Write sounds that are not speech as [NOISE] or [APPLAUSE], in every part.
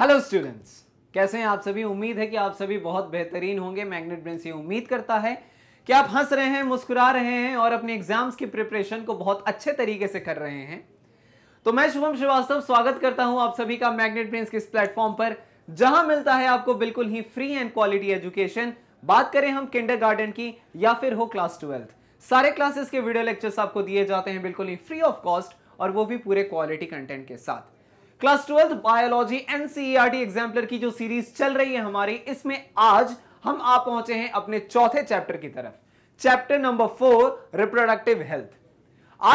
hello students कैसे हैं आप सभी उम्मीद है कि आप सभी बहुत बेहतरीन होंगे मैग्नेट ब्रेन से उम्मीद करता है कि आप हंस रहे हैं मुस्कुरा रहे हैं और अपने एग्जाम्स की प्रिपरेशन को बहुत अच्छे तरीके से कर रहे हैं तो मैं शुभम श्रीवास्तव स्वागत करता हूं आप सभी का मैग्नेट ब्रेन के इस प्लेटफॉर्म पर जहां मिलता है आपको बिल्कुल ही फ्री एंड क्वालिटी एजुकेशन बात करें हम किंडर की या फिर हो क्लास ट्वेल्थ सारे क्लासेस के वीडियो लेक्चर्स आपको दिए जाते हैं बिल्कुल ही फ्री ऑफ कॉस्ट और वो भी पूरे क्वालिटी कंटेंट के साथ class twelfth biology NCERT exemplar की जो सीरीज चल रही है हमारी इसमें आज हम आप पहुंचे हैं अपने चौथे चैप्टर की तरफ chapter number four reproductive health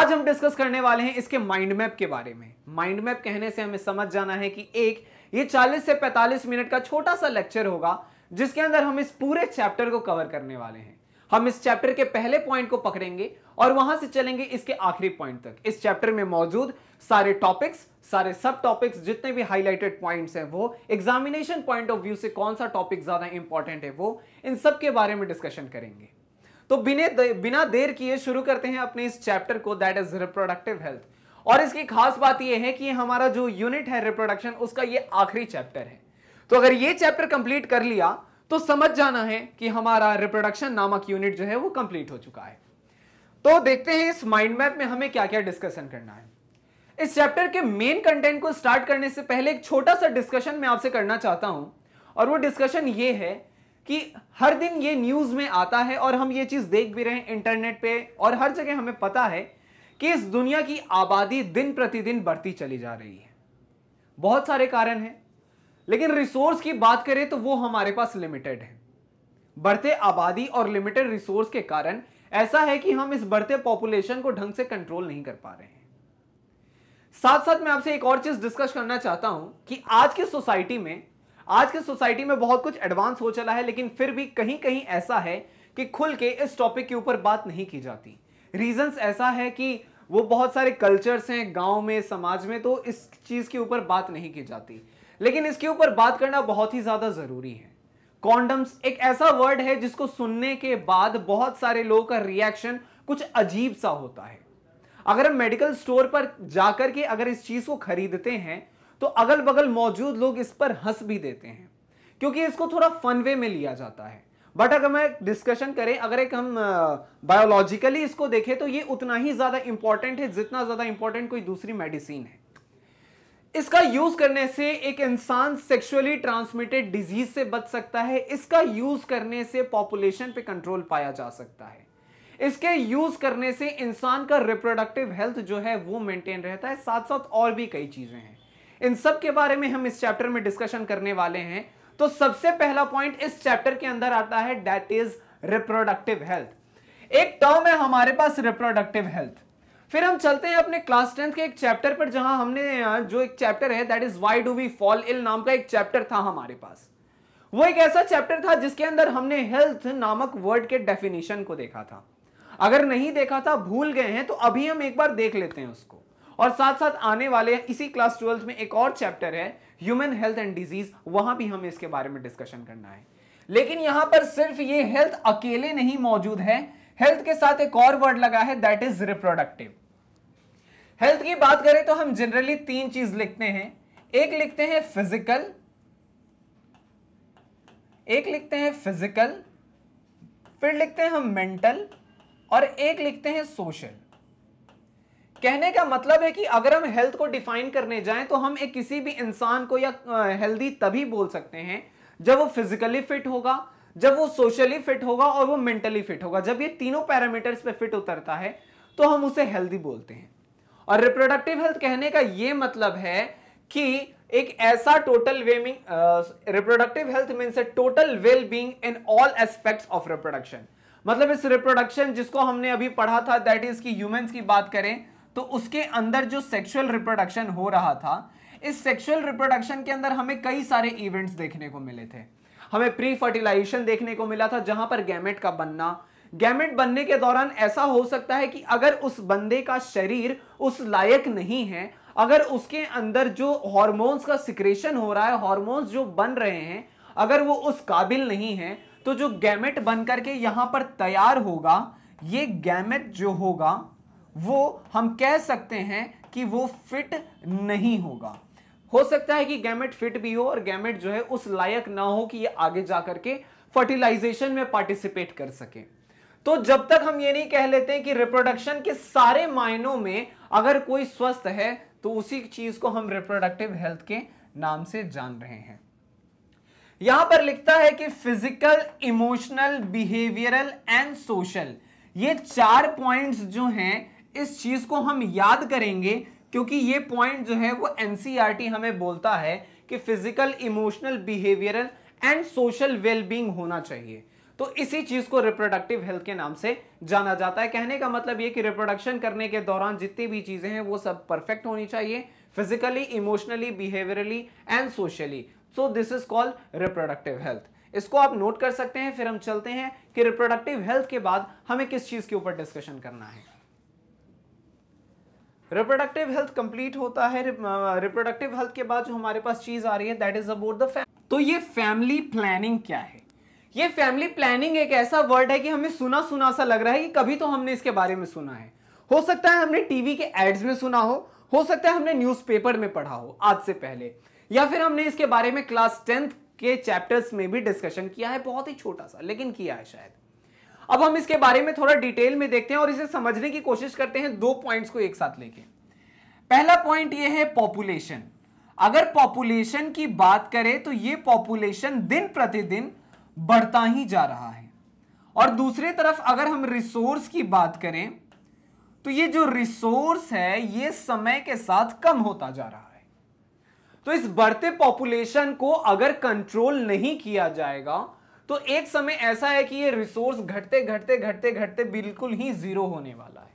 आज हम डिस्कस करने वाले हैं इसके माइंड मैप के बारे में माइंड मैप कहने से हमें समझ जाना है कि एक ये 40 से 45 मिनट का छोटा सा लेक्चर होगा जिसके अंदर हम इस पूरे चैप्टर को कवर करने वाले हैं हम इस चैप्टर के पहले पॉइंट को पकड़ेंगे और वहां से चलेंगे इसके आखिरी पॉइंट तक इस चैप्टर में मौजूद सारे टॉपिक्स सारे सब टॉपिक्स जितने भी हाईलाइटेड पॉइंट्स हैं वो एग्जामिनेशन पॉइंट ऑफ व्यू से कौन सा टॉपिक ज़्यादा इंपॉर्टेंट है वो इन सब के बारे में डिस्कशन करेंगे तो बिने दे, बिना देर किए शुरू करते हैं अपने इस चैप्टर को दैट इज रिप्रोडक्टिव हेल्थ और इसकी खास बात यह है कि हमारा जो यूनिट है रिप्रोडक्शन उसका ये आखिरी चैप्टर है तो अगर ये चैप्टर कंप्लीट कर लिया तो समझ जाना है कि हमारा रिप्रोडक्शन नामक यूनिट जो है वो कंप्लीट हो चुका है तो देखते हैं इस माइंड मैप में हमें क्या क्या डिस्कशन करना है इस चैप्टर के मेन कंटेंट को स्टार्ट करने से पहले एक छोटा सा डिस्कशन मैं आपसे करना चाहता हूं और वो डिस्कशन ये है कि हर दिन ये न्यूज़ में आता है और हम ये चीज़ देख भी रहे हैं इंटरनेट पे और हर जगह हमें पता है कि इस दुनिया की आबादी दिन प्रतिदिन बढ़ती चली जा रही है बहुत सारे कारण हैं लेकिन रिसोर्स की बात करें तो वो हमारे पास लिमिटेड है बढ़ते आबादी और लिमिटेड रिसोर्स के कारण ऐसा है कि हम इस बढ़ते पॉपुलेशन को ढंग से कंट्रोल नहीं कर पा रहे हैं साथ साथ मैं आपसे एक और चीज डिस्कस करना चाहता हूं कि आज की सोसाइटी में आज की सोसाइटी में बहुत कुछ एडवांस हो चला है लेकिन फिर भी कहीं कहीं ऐसा है कि खुल के इस टॉपिक के ऊपर बात नहीं की जाती रीजंस ऐसा है कि वो बहुत सारे कल्चर्स हैं गांव में समाज में तो इस चीज़ के ऊपर बात नहीं की जाती लेकिन इसके ऊपर बात करना बहुत ही ज़्यादा ज़रूरी है कॉन्डम्स एक ऐसा वर्ड है जिसको सुनने के बाद बहुत सारे लोगों का रिएक्शन कुछ अजीब सा होता है अगर हम मेडिकल स्टोर पर जाकर के अगर इस चीज को खरीदते हैं तो अगल बगल मौजूद लोग इस पर हंस भी देते हैं क्योंकि इसको थोड़ा फन वे में लिया जाता है बट अगर हम डिस्कशन करें अगर एक हम बायोलॉजिकली इसको देखें तो ये उतना ही ज्यादा इंपॉर्टेंट है जितना ज्यादा इंपॉर्टेंट कोई दूसरी मेडिसिन है इसका यूज करने से एक इंसान सेक्सुअली ट्रांसमिटेड डिजीज से बच सकता है इसका यूज करने से पॉपुलेशन पे कंट्रोल पाया जा सकता है इसके यूज करने से इंसान का रिप्रोडक्टिव हेल्थ जो है वो मेंटेन रहता है साथ साथ और भी कई चीजें हैं इन सब के बारे में हम इस चैप्टर में डिस्कशन करने वाले हैं तो सबसे पहला पॉइंट इस चैप्टर के अंदर आता है दैट इज रिप्रोडक्टिव हेल्थ एक टर्म है हमारे पास रिप्रोडक्टिव हेल्थ फिर हम चलते हैं अपने क्लास टेंथ के एक चैप्टर पर जहां हमने जो एक चैप्टर है that is why do we fall ill नाम का एक चैप्टर था हमारे पास वो एक ऐसा चैप्टर था जिसके अंदर हमने हेल्थ नामक वर्ड के डेफिनेशन को देखा था अगर नहीं देखा था भूल गए हैं तो अभी हम एक बार देख लेते हैं उसको और साथ साथ आने वाले इसी क्लास ट्वेल्थ में एक और चैप्टर है ह्यूमन हेल्थ एंड डिजीज वहां भी हमें इसके बारे में डिस्कशन करना है लेकिन यहां पर सिर्फ ये हेल्थ अकेले नहीं मौजूद है हेल्थ के साथ एक और वर्ड लगा है दैट इज रिप्रोडक्टिव हेल्थ की बात करें तो हम जनरली तीन चीज लिखते हैं एक लिखते हैं फिजिकल एक लिखते हैं फिजिकल फिर लिखते हैं हम मेंटल और एक लिखते हैं सोशल कहने का मतलब है कि अगर हम हेल्थ को डिफाइन करने जाएं तो हम एक किसी भी इंसान को या हेल्दी तभी बोल सकते हैं जब वो फिजिकली फिट होगा जब वो सोशली फिट होगा और वो मेंटली फिट होगा जब ये तीनों पैरामीटर्स पे फिट उतरता है तो हम उसे हेल्दी बोलते हैं और रिप्रोडक्टिव हेल्थ कहने का ये मतलब है कि एक ऐसा total wellbeing reproductive health means a total well being in all aspects of reproduction मतलब इस रिप्रोडक्शन जिसको हमने अभी पढ़ा था दैट इज की ह्यूमंस की बात करें तो उसके अंदर जो सेक्सुअल रिप्रोडक्शन हो रहा था इस सेक्सुअल रिप्रोडक्शन के अंदर हमें कई सारे इवेंट्स देखने को मिले थे हमें प्री फर्टिलाइजेशन देखने को मिला था जहां पर गैमेट का बनना गैमेट बनने के दौरान ऐसा हो सकता है कि अगर उस बंदे का शरीर उस लायक नहीं है अगर उसके अंदर जो हॉर्मोन्स का सिक्रेशन हो रहा है हॉर्मोन्स जो बन रहे हैं अगर वो उस काबिल नहीं है तो जो गैमेट बन करके यहां पर तैयार होगा ये गैमेट जो होगा वो हम कह सकते हैं कि वो फिट नहीं होगा हो सकता है कि गैमेट फिट भी हो और गैमेट जो है उस लायक ना हो कि ये आगे जा करके फर्टिलाइजेशन में पार्टिसिपेट कर सके तो जब तक हम ये नहीं कह लेते कि रिप्रोडक्शन के सारे मायनों में अगर कोई स्वस्थ है तो उसी चीज को हम रिप्रोडक्टिव हेल्थ के नाम से जान रहे हैं यहां पर लिखता है कि physical emotional behavioural and social ये चार पॉइंट्स जो हैं इस चीज को हम याद करेंगे क्योंकि ये पॉइंट जो है वो एनसीईआरटी e हमें बोलता है कि physical emotional behavioural and social wellbeing होना चाहिए तो इसी चीज को रिप्रोडक्टिव हेल्थ के नाम से जाना जाता है कहने का मतलब ये कि रिप्रोडक्शन करने के दौरान जितनी भी चीजें हैं वो सब परफेक्ट होनी चाहिए physically emotionally behaviourally and socially so this is called reproductive health इसको आप नोट कर सकते हैं फिर हम चलते हैं कि रिप्रोडक्टिव हेल्थ के बाद हमें किस चीज के ऊपर डिस्कशन करना है रिप्रोडक्टिव हेल्थ कंप्लीट होता है रिप्रोडक्टिव हेल्थ के बाद जो हमारे पास चीज आ रही है दैट इज अबाउट द तो ये फैमिली प्लानिंग क्या है ये फैमिली प्लानिंग एक ऐसा वर्ड है कि हमें सुना सुना सा लग रहा है कि कभी तो हमने इसके बारे में सुना है हो सकता है हमने टीवी के एड्स में सुना हो हो सकता है हमने न्यूज़पेपर में पढ़ा हो आज से पहले या फिर हमने इसके बारे में क्लास टेंथ के चैप्टर्स में भी डिस्कशन किया है बहुत ही छोटा सा लेकिन किया है शायद अब हम इसके बारे में थोड़ा डिटेल में देखते हैं और इसे समझने की कोशिश करते हैं दो पॉइंट्स को एक साथ लेके पहला पॉइंट ये है पॉपुलेशन अगर पॉपुलेशन की बात करें तो ये पॉपुलेशन दिन प्रतिदिन बढ़ता ही जा रहा है और दूसरी तरफ अगर हम रिसोर्स की बात करें तो ये जो रिसोर्स है ये समय के साथ कम होता जा रहा है तो इस बढ़ते पॉपुलेशन को अगर कंट्रोल नहीं किया जाएगा तो एक समय ऐसा है कि ये रिसोर्स घटते घटते घटते घटते बिल्कुल ही जीरो होने वाला है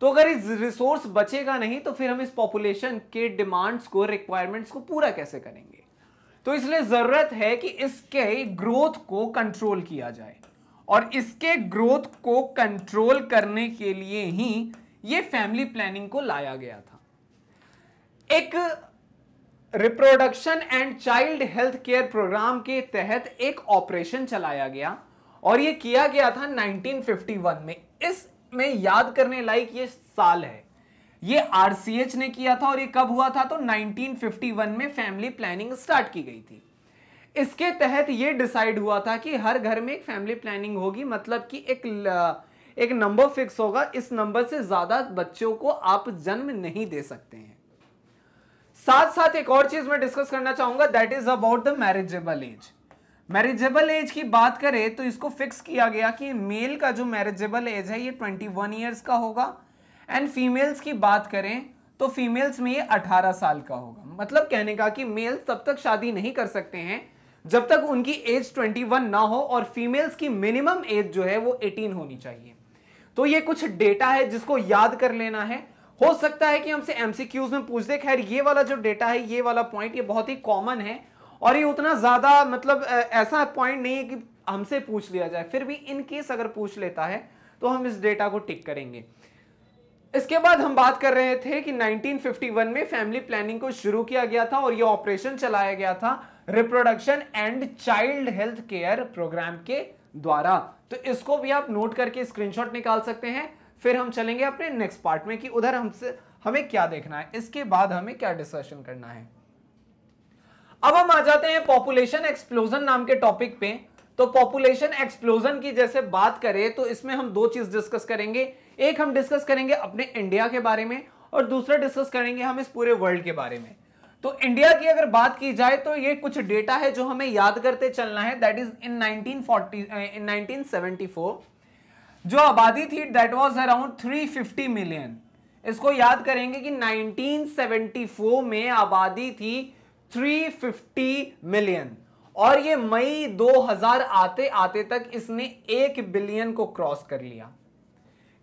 तो अगर इस रिसोर्स बचेगा नहीं तो फिर हम इस पॉपुलेशन के डिमांड्स को रिक्वायरमेंट्स को पूरा कैसे करेंगे तो इसलिए जरूरत है कि इसके ग्रोथ को कंट्रोल किया जाए और इसके ग्रोथ को कंट्रोल करने के लिए ही ये फैमिली प्लानिंग को लाया गया था एक reproduction and child health care programme के तहत एक ऑपरेशन चलाया गया और ये किया गया था 1951 में इसमें याद करने लायक ये साल है ये आरसीएच ने किया था और ये कब हुआ था तो 1951 में फैमिली प्लानिंग स्टार्ट की गई थी इसके तहत ये डिसाइड हुआ था कि हर घर में एक फैमिली प्लानिंग होगी मतलब कि एक एक नंबर फिक्स होगा इस नंबर से ज़्यादा बच्चों को आप जन्म नहीं दे सकते हैं साथ साथ एक और चीज मैं डिस्कस करना चाहूंगा that is about the marriageable age marriageable age की बात करें तो इसको फिक्स किया गया कि मेल का जो मैरिजेबल एज है ये 21 ईयर्स का होगा एंड फीमेल्स की बात करें तो फीमेल्स में ये 18 साल का होगा मतलब कहने का कि मेल तब तक शादी नहीं कर सकते हैं जब तक उनकी एज 21 ना हो और फीमेल्स की मिनिमम एज जो है वो 18 होनी चाहिए तो ये कुछ डेटा है जिसको याद कर लेना है हो सकता है कि हमसे एमसीक्यूज में पूछ दे खैर ये वाला जो डेटा है ये वाला पॉइंट ये बहुत ही कॉमन है और ये उतना ज्यादा मतलब ऐसा पॉइंट नहीं है कि हमसे पूछ लिया जाए फिर भी इन केस अगर पूछ लेता है तो हम इस डेटा को टिक करेंगे इसके बाद हम बात कर रहे थे कि 1951 में फैमिली प्लानिंग को शुरू किया गया था और ये ऑपरेशन चलाया गया था reproduction and child health care programme के द्वारा तो इसको भी आप नोट करके स्क्रीनशॉट निकाल सकते हैं फिर हम चलेंगे अपने नेक्स्ट पार्ट में कि उधर हमसे हमें क्या देखना है इसके बाद हमें क्या डिस्कशन करना है अब हम आ जाते हैं पॉपुलेशन एक्सप्लोजन नाम के टॉपिक पे तो पॉपुलेशन एक्सप्लोजन की जैसे बात करें तो इसमें हम दो चीज डिस्कस करेंगे एक हम डिस्कस करेंगे अपने इंडिया के बारे में और दूसरा डिस्कस करेंगे हम इस पूरे वर्ल्ड के बारे में तो इंडिया की अगर बात की जाए तो ये कुछ डेटा है जो हमें याद करते चलना है that is in 1940 in nineteen जो आबादी थी दैट वाज अराउंड 350 मिलियन इसको याद करेंगे कि 1974 में आबादी थी 350 मिलियन और ये मई 2000 आते आते तक इसने एक बिलियन को क्रॉस कर लिया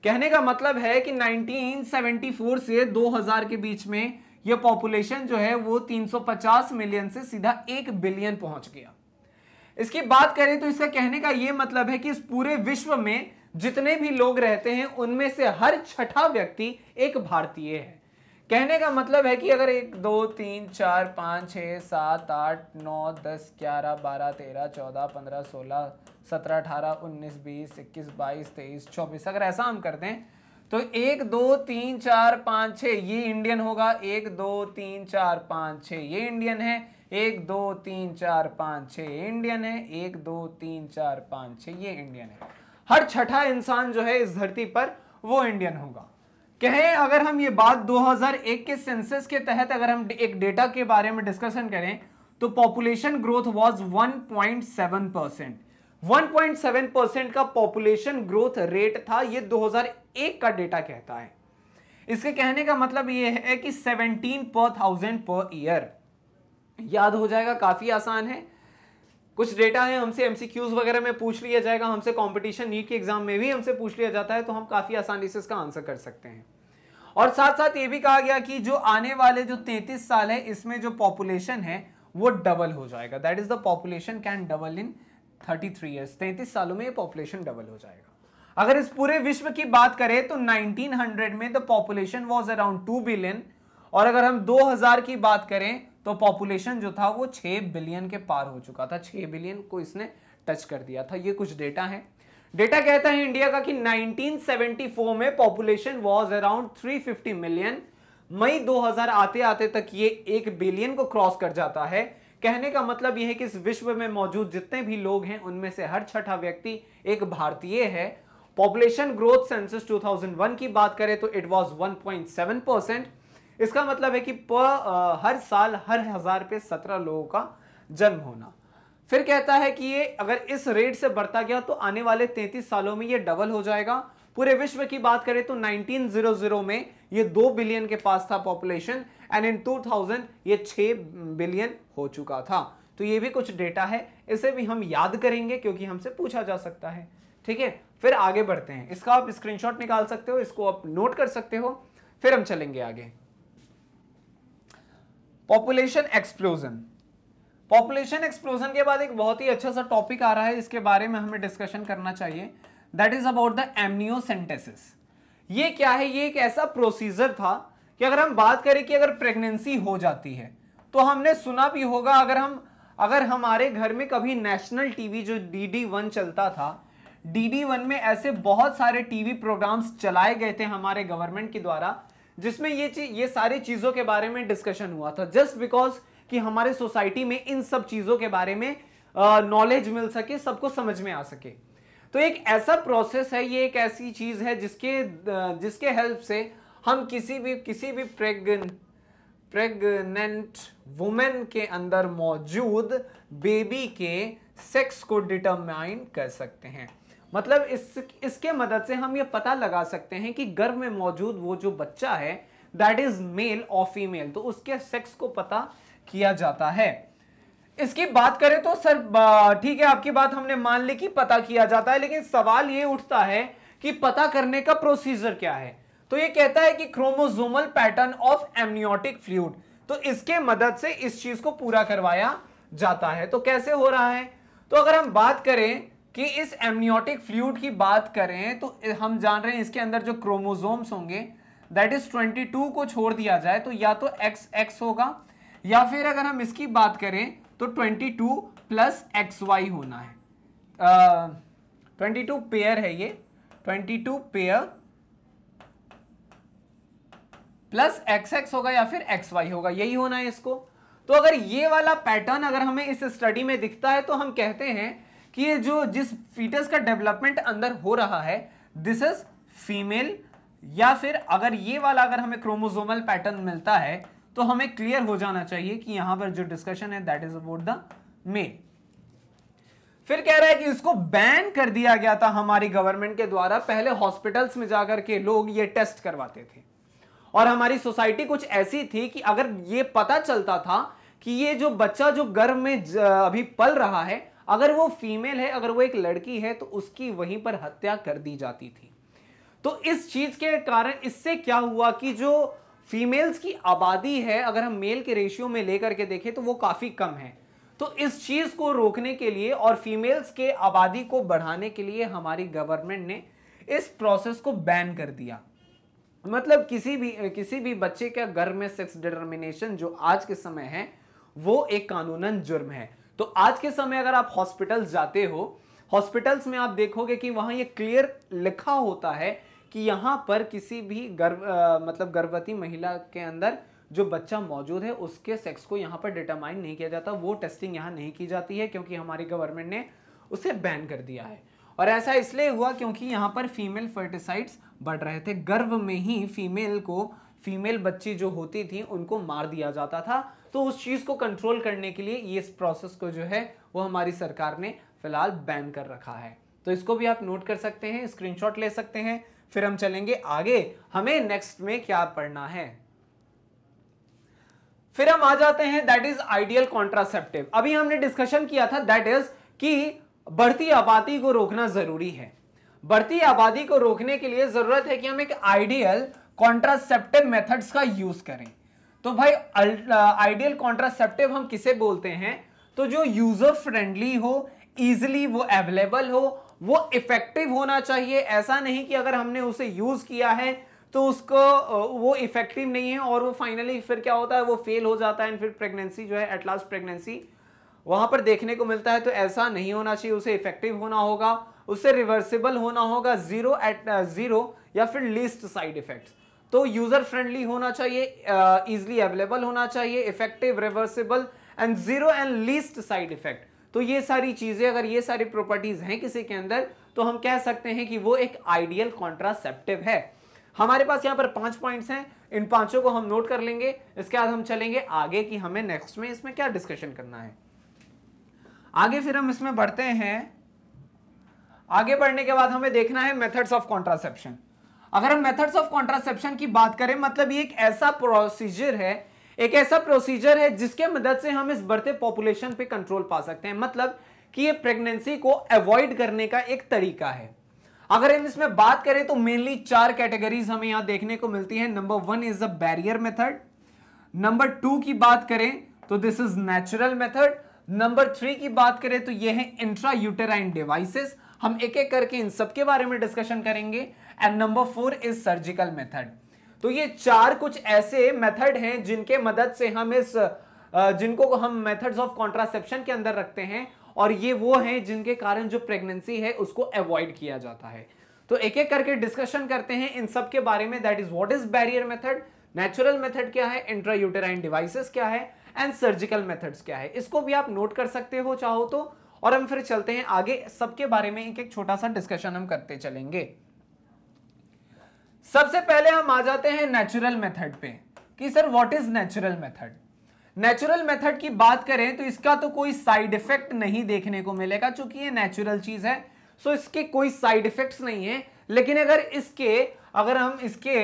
कहने का मतलब है कि 1974 से 2000 के बीच में ये पॉपुलेशन जो है वो 350 मिलियन से सीधा एक बिलियन पहुंच गया इसकी बात करें तो इसका कहने का ये मतलब है कि इस पूरे विश्व में जितने भी लोग रहते हैं उनमें से हर छठा व्यक्ति एक भारतीय है कहने का मतलब है कि अगर एक दो तीन चार पाँच छः सात आठ नौ दस ग्यारह बारह तेरह चौदह पंद्रह सोलह सत्रह अठारह उन्नीस बीस इक्कीस बाईस तेईस चौबीस अगर ऐसा हम करते हैं तो एक दो तीन चार पाँच छः ये इंडियन होगा एक दो तीन चार पाँच छः ये इंडियन है एक दो तीन चार पाँच छः इंडियन है एक दो तीन चार पाँच छः ये इंडियन है हर छठा इंसान जो है इस धरती पर वो इंडियन होगा कहें अगर हम ये बात 2001 के सेंसस के तहत अगर हम एक डेटा के बारे में डिस्कशन करें तो population growth was 1.7 percent 1.7 percent का पॉपुलेशन ग्रोथ रेट था ये 2001 का डेटा कहता है इसके कहने का मतलब ये है कि 17 पर थाउजेंड पर ईयर याद हो जाएगा काफी आसान है कुछ डेटा है हमसे एमसीक्यूज वगैरह में पूछ लिया जाएगा हमसे कंपटीशन नीट के एग्जाम में भी हमसे पूछ लिया जाता है तो हम काफ़ी आसानी से इसका आंसर कर सकते हैं और साथ साथ ये भी कहा गया कि जो आने वाले जो तैतीस साल है इसमें जो पॉपुलेशन है वो डबल हो जाएगा that is the population can double in thirty three years तैंतीस सालों में पॉपुलेशन डबल हो जाएगा अगर इस पूरे विश्व की बात करें तो 1900 में the population was around 2 billion और अगर हम 2000 की बात करें तो पॉपुलेशन जो था वो छः बिलियन के पार हो चुका था छः बिलियन को इसने टच कर दिया था ये कुछ डेटा है डेटा कहता है इंडिया का कि 1974 में पॉपुलेशन वाज अराउंड 350 मिलियन मई 2000 आते आते तक ये एक बिलियन को क्रॉस कर जाता है कहने का मतलब यह है कि इस विश्व में मौजूद जितने भी लोग हैं उनमें से हर छठा व्यक्ति एक भारतीय है पॉपुलेशन ग्रोथ सेंसस 2001 की बात करें तो इट वाज 1.7 परसेंट इसका मतलब है कि हर साल हर हजार पे सत्रह लोगों का जन्म होना फिर कहता है कि ये अगर इस रेट से बढ़ता गया तो आने वाले तैतीस सालों में ये डबल हो जाएगा पूरे विश्व की बात करें तो 1900 में ये दो बिलियन के पास था पॉपुलेशन एंड इन 2000 ये छह बिलियन हो चुका था तो ये भी कुछ डेटा है इसे भी हम याद करेंगे क्योंकि हमसे पूछा जा सकता है ठीक है फिर आगे बढ़ते हैं इसका आप स्क्रीनशॉट निकाल सकते हो इसको आप नोट कर सकते हो फिर हम चलेंगे आगे पॉपुलेशन एक्सप्लोजन पॉपुलेशन एक्सप्लोजन के बाद एक बहुत ही अच्छा सा टॉपिक आ रहा है इसके बारे में हमें डिस्कशन करना चाहिए that is about the amniocentesis ये क्या है ये एक ऐसा प्रोसीजर था कि अगर हम बात करें कि अगर प्रेगनेंसी हो जाती है तो हमने सुना भी होगा अगर हम अगर हमारे घर में कभी नेशनल टीवी जो डी डी वन चलता था डी डी वन में ऐसे बहुत सारे टीवी प्रोग्राम्स चलाए गए थे हमारे गवर्नमेंट के द्वारा जिसमें ये चीज ये सारी चीज़ों के बारे में डिस्कशन हुआ था जस्ट बिकॉज कि हमारे सोसाइटी में इन सब चीज़ों के बारे में नॉलेज मिल सके सबको समझ में आ सके तो एक ऐसा प्रोसेस है ये एक ऐसी चीज़ है जिसके जिसके हेल्प से हम किसी भी किसी भी प्रेगन प्रेगनेंट वुमेन के अंदर मौजूद बेबी के सेक्स को डिटरमाइन कर सकते हैं मतलब इस इसके मदद से हम ये पता लगा सकते हैं कि गर्भ में मौजूद वो जो बच्चा है दैट इज मेल और फीमेल तो उसके सेक्स को पता किया जाता है इसकी बात करें तो सर ठीक है आपकी बात हमने मान ली कि पता किया जाता है लेकिन सवाल ये उठता है कि पता करने का प्रोसीजर क्या है तो ये कहता है कि chromosomal pattern of amniotic fluid तो इसके मदद से इस चीज को पूरा करवाया जाता है तो कैसे हो रहा है तो अगर हम बात करें कि इस एमनियोटिक फ्लूड की बात करें तो हम जान रहे हैं इसके अंदर जो क्रोमोजोम्स होंगे दैट इज 22 को छोड़ दिया जाए तो या तो एक्स एक्स होगा या फिर अगर हम इसकी बात करें तो 22 प्लस एक्स वाई होना है ट्वेंटी टू पेयर है ये 22 पेयर प्लस एक्स एक्स होगा या फिर एक्स वाई होगा यही होना है इसको तो अगर ये वाला पैटर्न अगर हमें इस स्टडी में दिखता है तो हम कहते हैं कि जो जिस फीटस का डेवलपमेंट अंदर हो रहा है दिस इज फीमेल या फिर अगर ये वाला अगर हमें क्रोमोजोमल पैटर्न मिलता है तो हमें क्लियर हो जाना चाहिए कि यहां पर जो डिस्कशन है that is about the male फिर कह रहा है कि इसको बैन कर दिया गया था हमारी गवर्नमेंट के द्वारा पहले हॉस्पिटल्स में जाकर के लोग ये टेस्ट करवाते थे और हमारी सोसाइटी कुछ ऐसी थी कि अगर ये पता चलता था कि ये जो बच्चा जो गर्भ में अभी पल रहा है अगर वो फीमेल है अगर वो एक लड़की है तो उसकी वहीं पर हत्या कर दी जाती थी तो इस चीज के कारण इससे क्या हुआ कि जो फीमेल्स की आबादी है अगर हम मेल के रेशियो में लेकर के देखें तो वो काफ़ी कम है तो इस चीज़ को रोकने के लिए और फीमेल्स के आबादी को बढ़ाने के लिए हमारी गवर्नमेंट ने इस प्रोसेस को बैन कर दिया मतलब किसी भी किसी भी बच्चे के घर में सेक्स डिटर्मिनेशन जो आज के समय है वो एक कानूनन जुर्म है तो आज के समय अगर आप हॉस्पिटल्स जाते हो हॉस्पिटल्स में आप देखोगे कि वहां ये क्लियर लिखा होता है कि यहाँ पर किसी भी गर्भ मतलब गर्भवती महिला के अंदर जो बच्चा मौजूद है उसके सेक्स को यहाँ पर डिटरमाइन नहीं किया जाता वो टेस्टिंग यहाँ नहीं की जाती है क्योंकि हमारी गवर्नमेंट ने उसे बैन कर दिया है और ऐसा इसलिए हुआ क्योंकि यहाँ पर फीमेल फर्टिसाइड्स बढ़ रहे थे गर्भ में ही फीमेल को फीमेल बच्ची जो होती थी उनको मार दिया जाता था तो उस चीज़ को कंट्रोल करने के लिए इस प्रोसेस को जो है वो हमारी सरकार ने फिलहाल बैन कर रखा है तो इसको भी आप नोट कर सकते हैं स्क्रीनशॉट ले सकते हैं फिर हम चलेंगे आगे हमें नेक्स्ट में क्या पढ़ना है फिर हम आ जाते हैं दैट इज आइडियल कॉन्ट्रासेप्टिव अभी हमने डिस्कशन किया था दैट इज कि बढ़ती आबादी को रोकना जरूरी है बढ़ती आबादी को रोकने के लिए जरूरत है कि हम एक आइडियल कॉन्ट्रासेप्टिव मेथड्स का यूज करें तो भाई आइडियल कॉन्ट्रासेप्टिव हम किसे बोलते हैं तो जो यूजर फ्रेंडली हो इजिली वो अवेलेबल हो वो इफेक्टिव होना चाहिए ऐसा नहीं कि अगर हमने उसे यूज किया है तो उसको वो इफेक्टिव नहीं है और वो फाइनली फिर क्या होता है वो फेल हो जाता है एंड फिर प्रेगनेंसी जो है एट लास्ट प्रेगनेंसी वहां पर देखने को मिलता है तो ऐसा नहीं होना चाहिए उसे इफेक्टिव होना होगा उसे रिवर्सिबल होना होगा जीरो एट जीरो या फिर लिस्ट साइड इफेक्ट्स तो यूजर फ्रेंडली होना चाहिए इजिली अवेलेबल होना चाहिए effective reversible and zero and least side effect तो ये सारी चीजें अगर ये सारी प्रॉपर्टीज हैं किसी के अंदर तो हम कह सकते हैं कि वो एक आइडियल कॉन्ट्रासेप्टिव है हमारे पास यहां पर पांच पॉइंट्स हैं इन पांचों को हम नोट कर लेंगे इसके बाद हम चलेंगे आगे कि हमें नेक्स्ट में इसमें क्या डिस्कशन करना है आगे फिर हम इसमें बढ़ते हैं आगे बढ़ने के बाद हमें देखना है मेथड्स ऑफ कॉन्ट्रासेप्शन अगर हम मेथड्स ऑफ कॉन्ट्रासेप्शन की बात करें मतलब ये एक ऐसा प्रोसीजर है एक ऐसा प्रोसीजर है जिसके मदद से हम इस बढ़ते पॉपुलेशन पे कंट्रोल पा सकते हैं मतलब कि ये प्रेगनेंसी को अवॉइड करने का एक तरीका है अगर हम इसमें बात करें तो मेनली चार कैटेगरीज हमें यहां देखने को मिलती है number one is a barrier method number two की बात करें तो this is natural method number three की बात करें तो ये है इंट्रा यूटेराइन डिवाइसेस हम एक एक करके इन सब के बारे में डिस्कशन करेंगे and number four is surgical method तो ये चार कुछ ऐसे मेथड हैं जिनके मदद से हम इस जिनको हम मेथड्स ऑफ कॉन्ट्रासेप्शन के अंदर रखते हैं और ये वो हैं जिनके कारण जो प्रेगनेंसी है उसको अवॉइड किया जाता है तो एक एक करके डिस्कशन करते हैं इन सब के बारे में that is what is barrier method natural method क्या है इंट्रा यूटेराइन डिवाइसेस क्या है एंड सर्जिकल मेथड्स क्या है इसको भी आप नोट कर सकते हो चाहो तो और हम फिर चलते हैं आगे सबके बारे में एक एक छोटा सा डिस्कशन हम करते चलेंगे सबसे पहले हम आ जाते हैं नेचुरल मेथड पे कि sir what is natural method natural method की बात करें तो इसका तो कोई साइड इफेक्ट नहीं देखने को मिलेगा चूंकि ये नेचुरल चीज है सो इसके कोई साइड इफेक्ट्स नहीं है लेकिन अगर इसके अगर हम इसके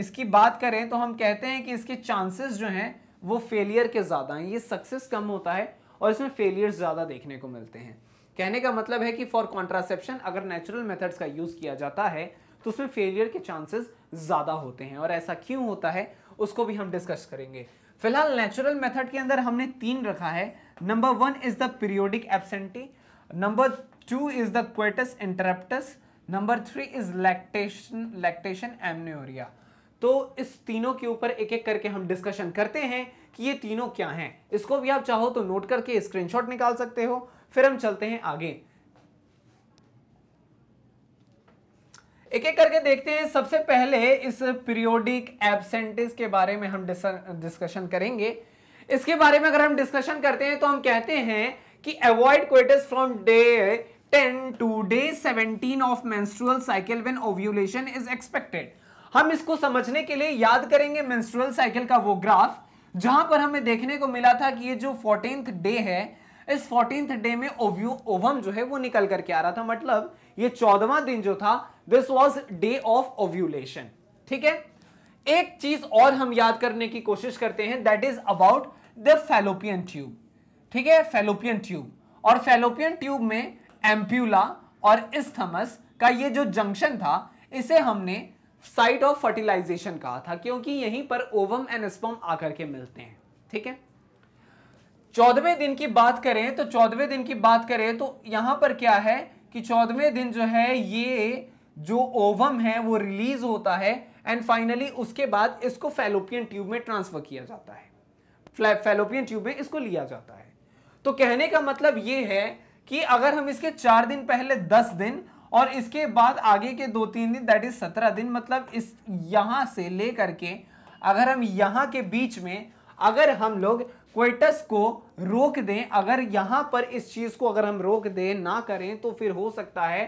इसकी बात करें तो हम कहते हैं कि इसके चांसेस जो हैं वो फेलियर के ज़्यादा हैं ये सक्सेस कम होता है और इसमें फेलियर ज़्यादा देखने को मिलते हैं कहने का मतलब है कि फॉर कॉन्ट्रासेप्शन अगर नेचुरल मेथड्स का यूज़ किया जाता है तो उसमें फेलियर के चांसेस ज़्यादा होते हैं और ऐसा क्यों होता है उसको भी हम डिस्कस करेंगे फिलहाल नेचुरल मेथड के अंदर हमने तीन रखा है number one is the periodic abstinence number two is the coitus interruptus number three is lactation lactation amenorrhoea तो इस तीनों के ऊपर एक एक करके हम डिस्कशन करते हैं कि ये तीनों क्या हैं इसको भी आप चाहो तो नोट करके स्क्रीनशॉट निकाल सकते हो फिर हम चलते हैं आगे एक एक करके देखते हैं सबसे पहले इस पीरियोडिक एबसेंटिस के बारे में हम डिस्कशन करेंगे इसके बारे में अगर हम डिस्कशन करते हैं तो हम कहते हैं कि avoid coitus from day 10 to day 17 of menstrual cycle when ovulation is expected हम इसको समझने के लिए याद करेंगे मेंस्ट्रुअल साइकिल का वो ग्राफ जहां पर हमें देखने को मिला था कि ये जो फोर्टीन डे है इस फोर्टीन डे में ओव्यू ओवम जो है वो निकल करके आ रहा था मतलब ये चौदवा दिन जो था this was day of ovulation ठीक है एक चीज और हम याद करने की कोशिश करते हैं that is about the fallopian tube ठीक है फेलोपियन ट्यूब और फेलोपियन ट्यूब में एम्प्यूला और इस्थमस का ये जो जंक्शन था इसे हमने साइट ऑफ फर्टिलाइजेशन कहा था क्योंकि यहीं पर ओवम एंड स्पम आकर के मिलते हैं ठीक है चौदहवें दिन की बात करें तो चौदवें दिन की बात करें तो यहां पर क्या है कि चौदहवें दिन जो है ये जो ओवम है वो रिलीज होता है एंड फाइनली उसके बाद इसको फेलोपियन ट्यूब में ट्रांसफर किया जाता है फेलोपियन ट्यूब में इसको लिया जाता है तो कहने का मतलब ये है कि अगर हम इसके चार दिन पहले दस दिन और इसके बाद आगे के दो तीन दिन दैट इज सत्रह दिन मतलब इस यहां से लेकर के अगर हम यहां के बीच में अगर हम लोग क्वेटस को रोक दें अगर यहां पर इस चीज को अगर हम रोक दें ना करें तो फिर हो सकता है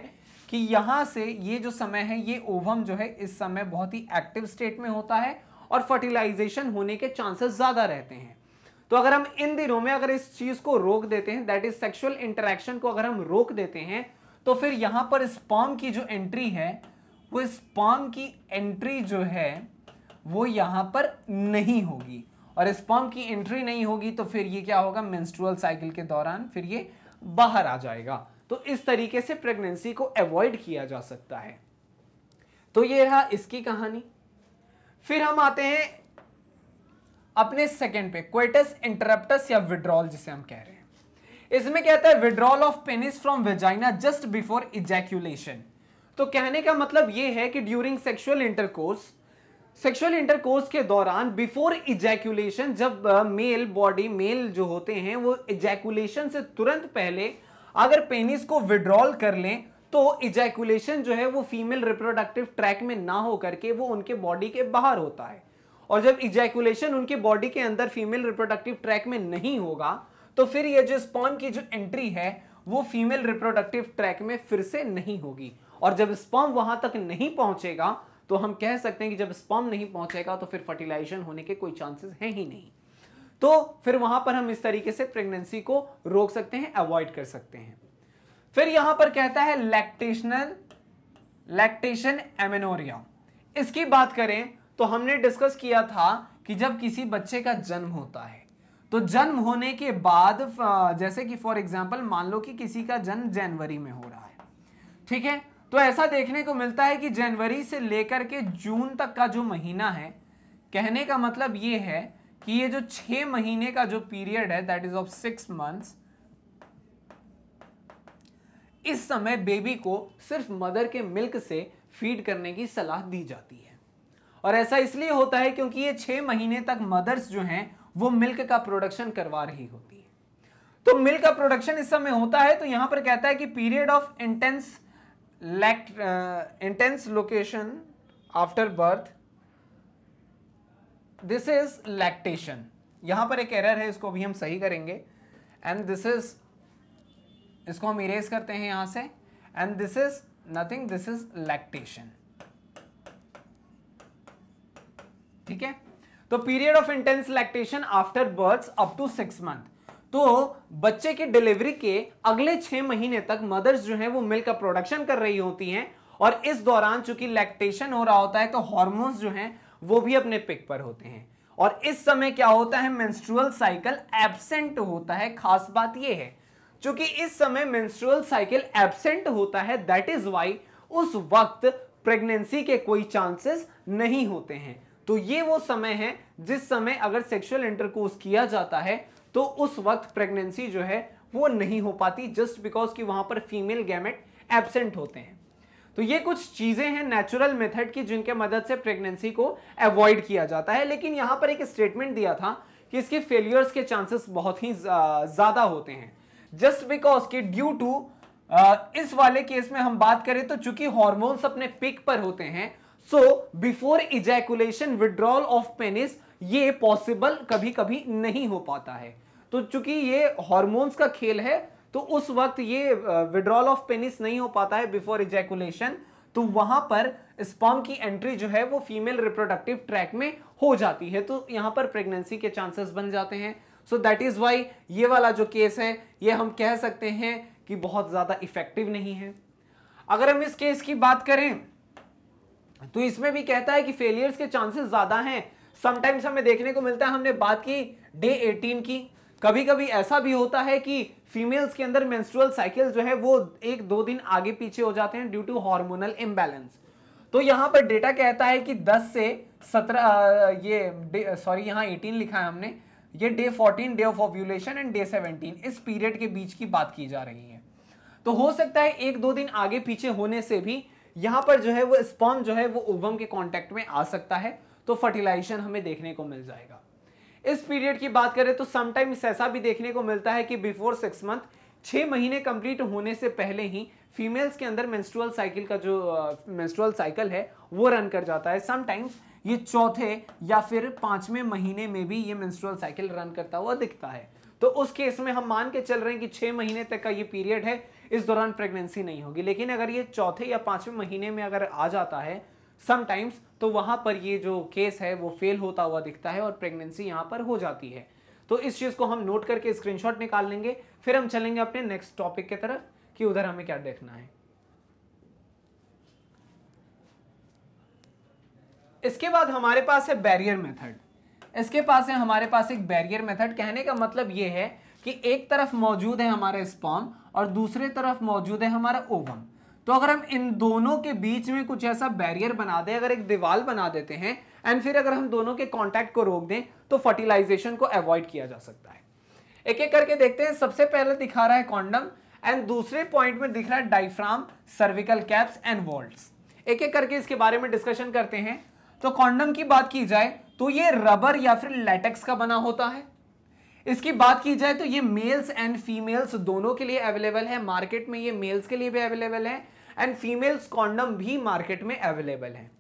कि यहां से ये जो समय है ये ओवम जो है इस समय बहुत ही एक्टिव स्टेट में होता है और फर्टिलाइजेशन होने के चांसेस ज्यादा रहते हैं तो अगर हम इन दिनों में अगर इस चीज को रोक देते हैं दैट इज सेक्शुअल इंटरेक्शन को अगर हम रोक देते हैं तो फिर यहां पर स्पॉम की जो एंट्री है वो स्पॉम की एंट्री जो है वो यहां पर नहीं होगी और स्पर्म की एंट्री नहीं होगी तो फिर ये क्या होगा मेंस्ट्रुअल साइकिल के दौरान फिर ये बाहर आ जाएगा तो इस तरीके से प्रेगनेंसी को अवॉइड किया जा सकता है तो ये रहा इसकी कहानी फिर हम आते हैं अपने सेकंड पे क्वेटस इंटरप्टस या विड्रॉल जिसे हम कह रहे हैं इसमें कहता है withdrawal of penis from vagina just before ejaculation तो कहने का मतलब यह है कि during sexual intercourse sexual intercourse के दौरान बिफोर इजैकुलेशन जब मेल बॉडी मेल जो होते हैं वो इजैकुलेशन से तुरंत पहले अगर पेनिस को विड्रॉल कर लें तो इजैकुलेशन जो है वो फीमेल रिप्रोडक्टिव ट्रैक में ना हो करके वो उनके बॉडी के बाहर होता है और जब इजैकुलेशन उनके बॉडी के अंदर फीमेल रिप्रोडक्टिव ट्रैक में नहीं होगा तो फिर ये जो स्पॉन की जो एंट्री है वो फीमेल रिप्रोडक्टिव ट्रैक में फिर से नहीं होगी और जब स्पॉम वहां तक नहीं पहुंचेगा तो हम कह सकते हैं कि जब स्पम नहीं पहुंचेगा तो फिर फर्टिलाइजेशन होने के कोई चांसेस हैं ही नहीं तो फिर वहां पर हम इस तरीके से प्रेगनेंसी को रोक सकते हैं अवॉइड कर सकते हैं फिर यहां पर कहता है लैक्टेशनल लैक्टेशन एमेनोरिया इसकी बात करें तो हमने डिस्कस किया था कि जब किसी बच्चे का जन्म होता है तो जन्म होने के बाद जैसे कि फॉर एग्जाम्पल मान लो कि किसी का जन्म जनवरी में हो रहा है ठीक है तो ऐसा देखने को मिलता है कि जनवरी से लेकर के जून तक का जो महीना है कहने का मतलब ये है कि ये जो छह महीने का जो पीरियड है that is of six months इस समय बेबी को सिर्फ मदर के मिल्क से फीड करने की सलाह दी जाती है और ऐसा इसलिए होता है क्योंकि ये छह महीने तक मदर्स जो हैं वो मिल्क का प्रोडक्शन करवा रही होती है तो मिल्क का प्रोडक्शन इस समय होता है तो यहां पर कहता है कि period of intense lact intense lactation after birth this is lactation यहां पर एक एरर है इसको भी हम सही करेंगे एंड दिस इज इसको हम इरेज करते हैं यहां से and this is nothing this is lactation ठीक है तो period of intense lactation after birth up to six month तो बच्चे की डिलीवरी के अगले छह महीने तक मदर्स जो है वो मिल्क का प्रोडक्शन कर रही होती हैं और इस दौरान चूंकि लैक्टेशन हो रहा होता है तो हॉर्मोन्स जो हैं वो भी अपने पिक पर होते हैं और इस समय क्या होता है मेंस्ट्रुअल साइकिल एबसेंट होता है खास बात यह है चूंकि इस समय मेंस्ट्रुअल साइकिल एबसेंट होता है दैट इज वाई उस वक्त प्रेगनेंसी के कोई चांसेस नहीं होते हैं तो ये वो समय है जिस समय अगर सेक्सुअल इंटरकोर्स किया जाता है तो उस वक्त प्रेगनेंसी जो है वो नहीं हो पाती जस्ट बिकॉज कि वहां पर फीमेल गैमेट एबसेंट होते हैं तो ये कुछ चीज़ें हैं नेचुरल मेथड की जिनके मदद से प्रेगनेंसी को अवॉइड किया जाता है लेकिन यहां पर एक स्टेटमेंट दिया था कि इसके फेलियर्स के चांसेस बहुत ही ज़्यादा होते हैं जस्ट बिकॉज कि ड्यू टू इस वाले केस में हम बात करें तो चूंकि हॉर्मोन्स अपने पिक पर होते हैं so before ejaculation withdrawal of penis ये पॉसिबल कभी कभी नहीं हो पाता है तो चूंकि ये हॉर्मोन्स का खेल है तो उस वक्त ये विड्रॉल ऑफ पेनिस नहीं हो पाता है बिफोर इजैकुलेशन तो वहां पर स्पॉम की एंट्री जो है वो फीमेल रिप्रोडक्टिव ट्रैक में हो जाती है तो यहां पर प्रेगनेंसी के चांसेस बन जाते हैं सो दैट इज वाई ये वाला जो केस है ये हम कह सकते हैं कि बहुत ज्यादा इफेक्टिव नहीं है अगर हम इस केस की बात करें तो इसमें भी कहता है कि फेलियर्स के चांसेस ज्यादा हैं समटाइम्स हमें देखने को मिलता है हमने बात की डे 18 की कभी कभी ऐसा भी होता है कि फीमेल्स के अंदर मेंस्ट्रुअल साइकिल जो है वो एक दो दिन आगे पीछे हो जाते हैं ड्यू टू हार्मोनल इम्बैलेंस तो यहाँ पर डेटा कहता है कि 10 से 17 ये सॉरी यहाँ 18 लिखा है हमने ये day 14 day of ovulation and day 17 इस पीरियड के बीच की बात की जा रही है तो हो सकता है एक दो दिन आगे पीछे होने से भी यहाँ पर जो है वो स्पर्म जो है वो ओवम के कॉन्टेक्ट में आ सकता है तो फर्टिलाइजेशन हमें देखने को मिल जाएगा इस पीरियड की बात करें तो समटाइम्स ऐसा भी देखने को मिलता है कि बिफोर सिक्स मंथ छः महीने कंप्लीट होने से पहले ही फीमेल्स के अंदर मेंस्ट्रुअल साइकिल का जो मेंस्ट्रुअल साइकिल है वो रन कर जाता है समटाइम्स ये चौथे या फिर पाँचवें महीने में भी ये मेंस्ट्रुअल साइकिल रन करता हुआ दिखता है तो उस केस में हम मान के चल रहे हैं कि छः महीने तक का ये पीरियड है इस दौरान प्रेगनेंसी नहीं होगी लेकिन अगर ये चौथे या पाँचवें महीने में अगर आ जाता है समटाइम्स तो वहां पर ये जो केस है वो फेल होता हुआ दिखता है और प्रेगनेंसी यहां पर हो जाती है तो इस चीज़ को हम नोट करके स्क्रीनशॉट निकाल लेंगे फिर हम चलेंगे अपने नेक्स्ट टॉपिक की तरफ कि उधर हमें क्या देखना है इसके बाद हमारे पास है बैरियर मेथड इसके पास है हमारे पास एक बैरियर मेथड कहने का मतलब यह है कि एक तरफ मौजूद है हमारा स्पॉम और दूसरे तरफ मौजूद है हमारा ओवम तो अगर हम इन दोनों के बीच में कुछ ऐसा बैरियर बना दें अगर एक दीवार बना देते हैं एंड फिर अगर हम दोनों के कॉन्टैक्ट को रोक दें तो फर्टिलाइजेशन को अवॉइड किया जा सकता है एक एक करके देखते हैं सबसे पहले दिखा रहा है कॉन्डम एंड दूसरे पॉइंट में दिख रहा है diaphragm cervical caps and vault एक एक करके इसके बारे में डिस्कशन करते हैं तो कॉन्डम की बात की जाए तो ये रबर या फिर लेटेक्स का बना होता है इसकी बात की जाए तो ये मेल्स एंड फीमेल्स दोनों के लिए अवेलेबल है मार्केट में ये मेल्स के लिए भी अवेलेबल है एंड फीमेल्स कॉन्डम भी मार्केट में अवेलेबल हैं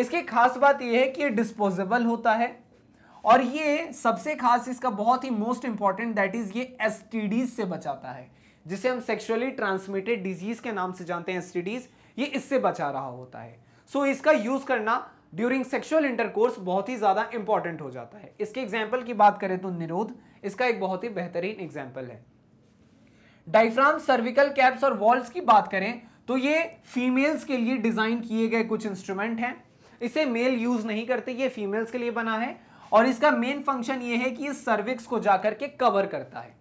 इसकी खास बात यह है कि ये डिस्पोजेबल होता है और ये सबसे खास इसका बहुत ही मोस्ट इंपॉर्टेंट दैट इज ये एस से बचाता है जिसे हम सेक्सुअली ट्रांसमिटेड डिजीज के नाम से जानते हैं एस ये इससे बचा रहा होता है सो so, इसका यूज करना ड्यूरिंग सेक्सुअल इंटरकोर्स बहुत ही ज़्यादा इंपॉर्टेंट हो जाता है इसके एग्जाम्पल की बात करें तो निरोध इसका एक बहुत ही बेहतरीन एग्जाम्पल है डाइफ्राम सर्विकल कैप्स और वॉल्स की बात करें तो ये फीमेल्स के लिए डिज़ाइन किए गए कुछ इंस्ट्रूमेंट हैं इसे मेल यूज़ नहीं करते ये फीमेल्स के लिए बना है और इसका मेन फंक्शन ये है कि ये सर्विक्स को जाकर के कवर करता है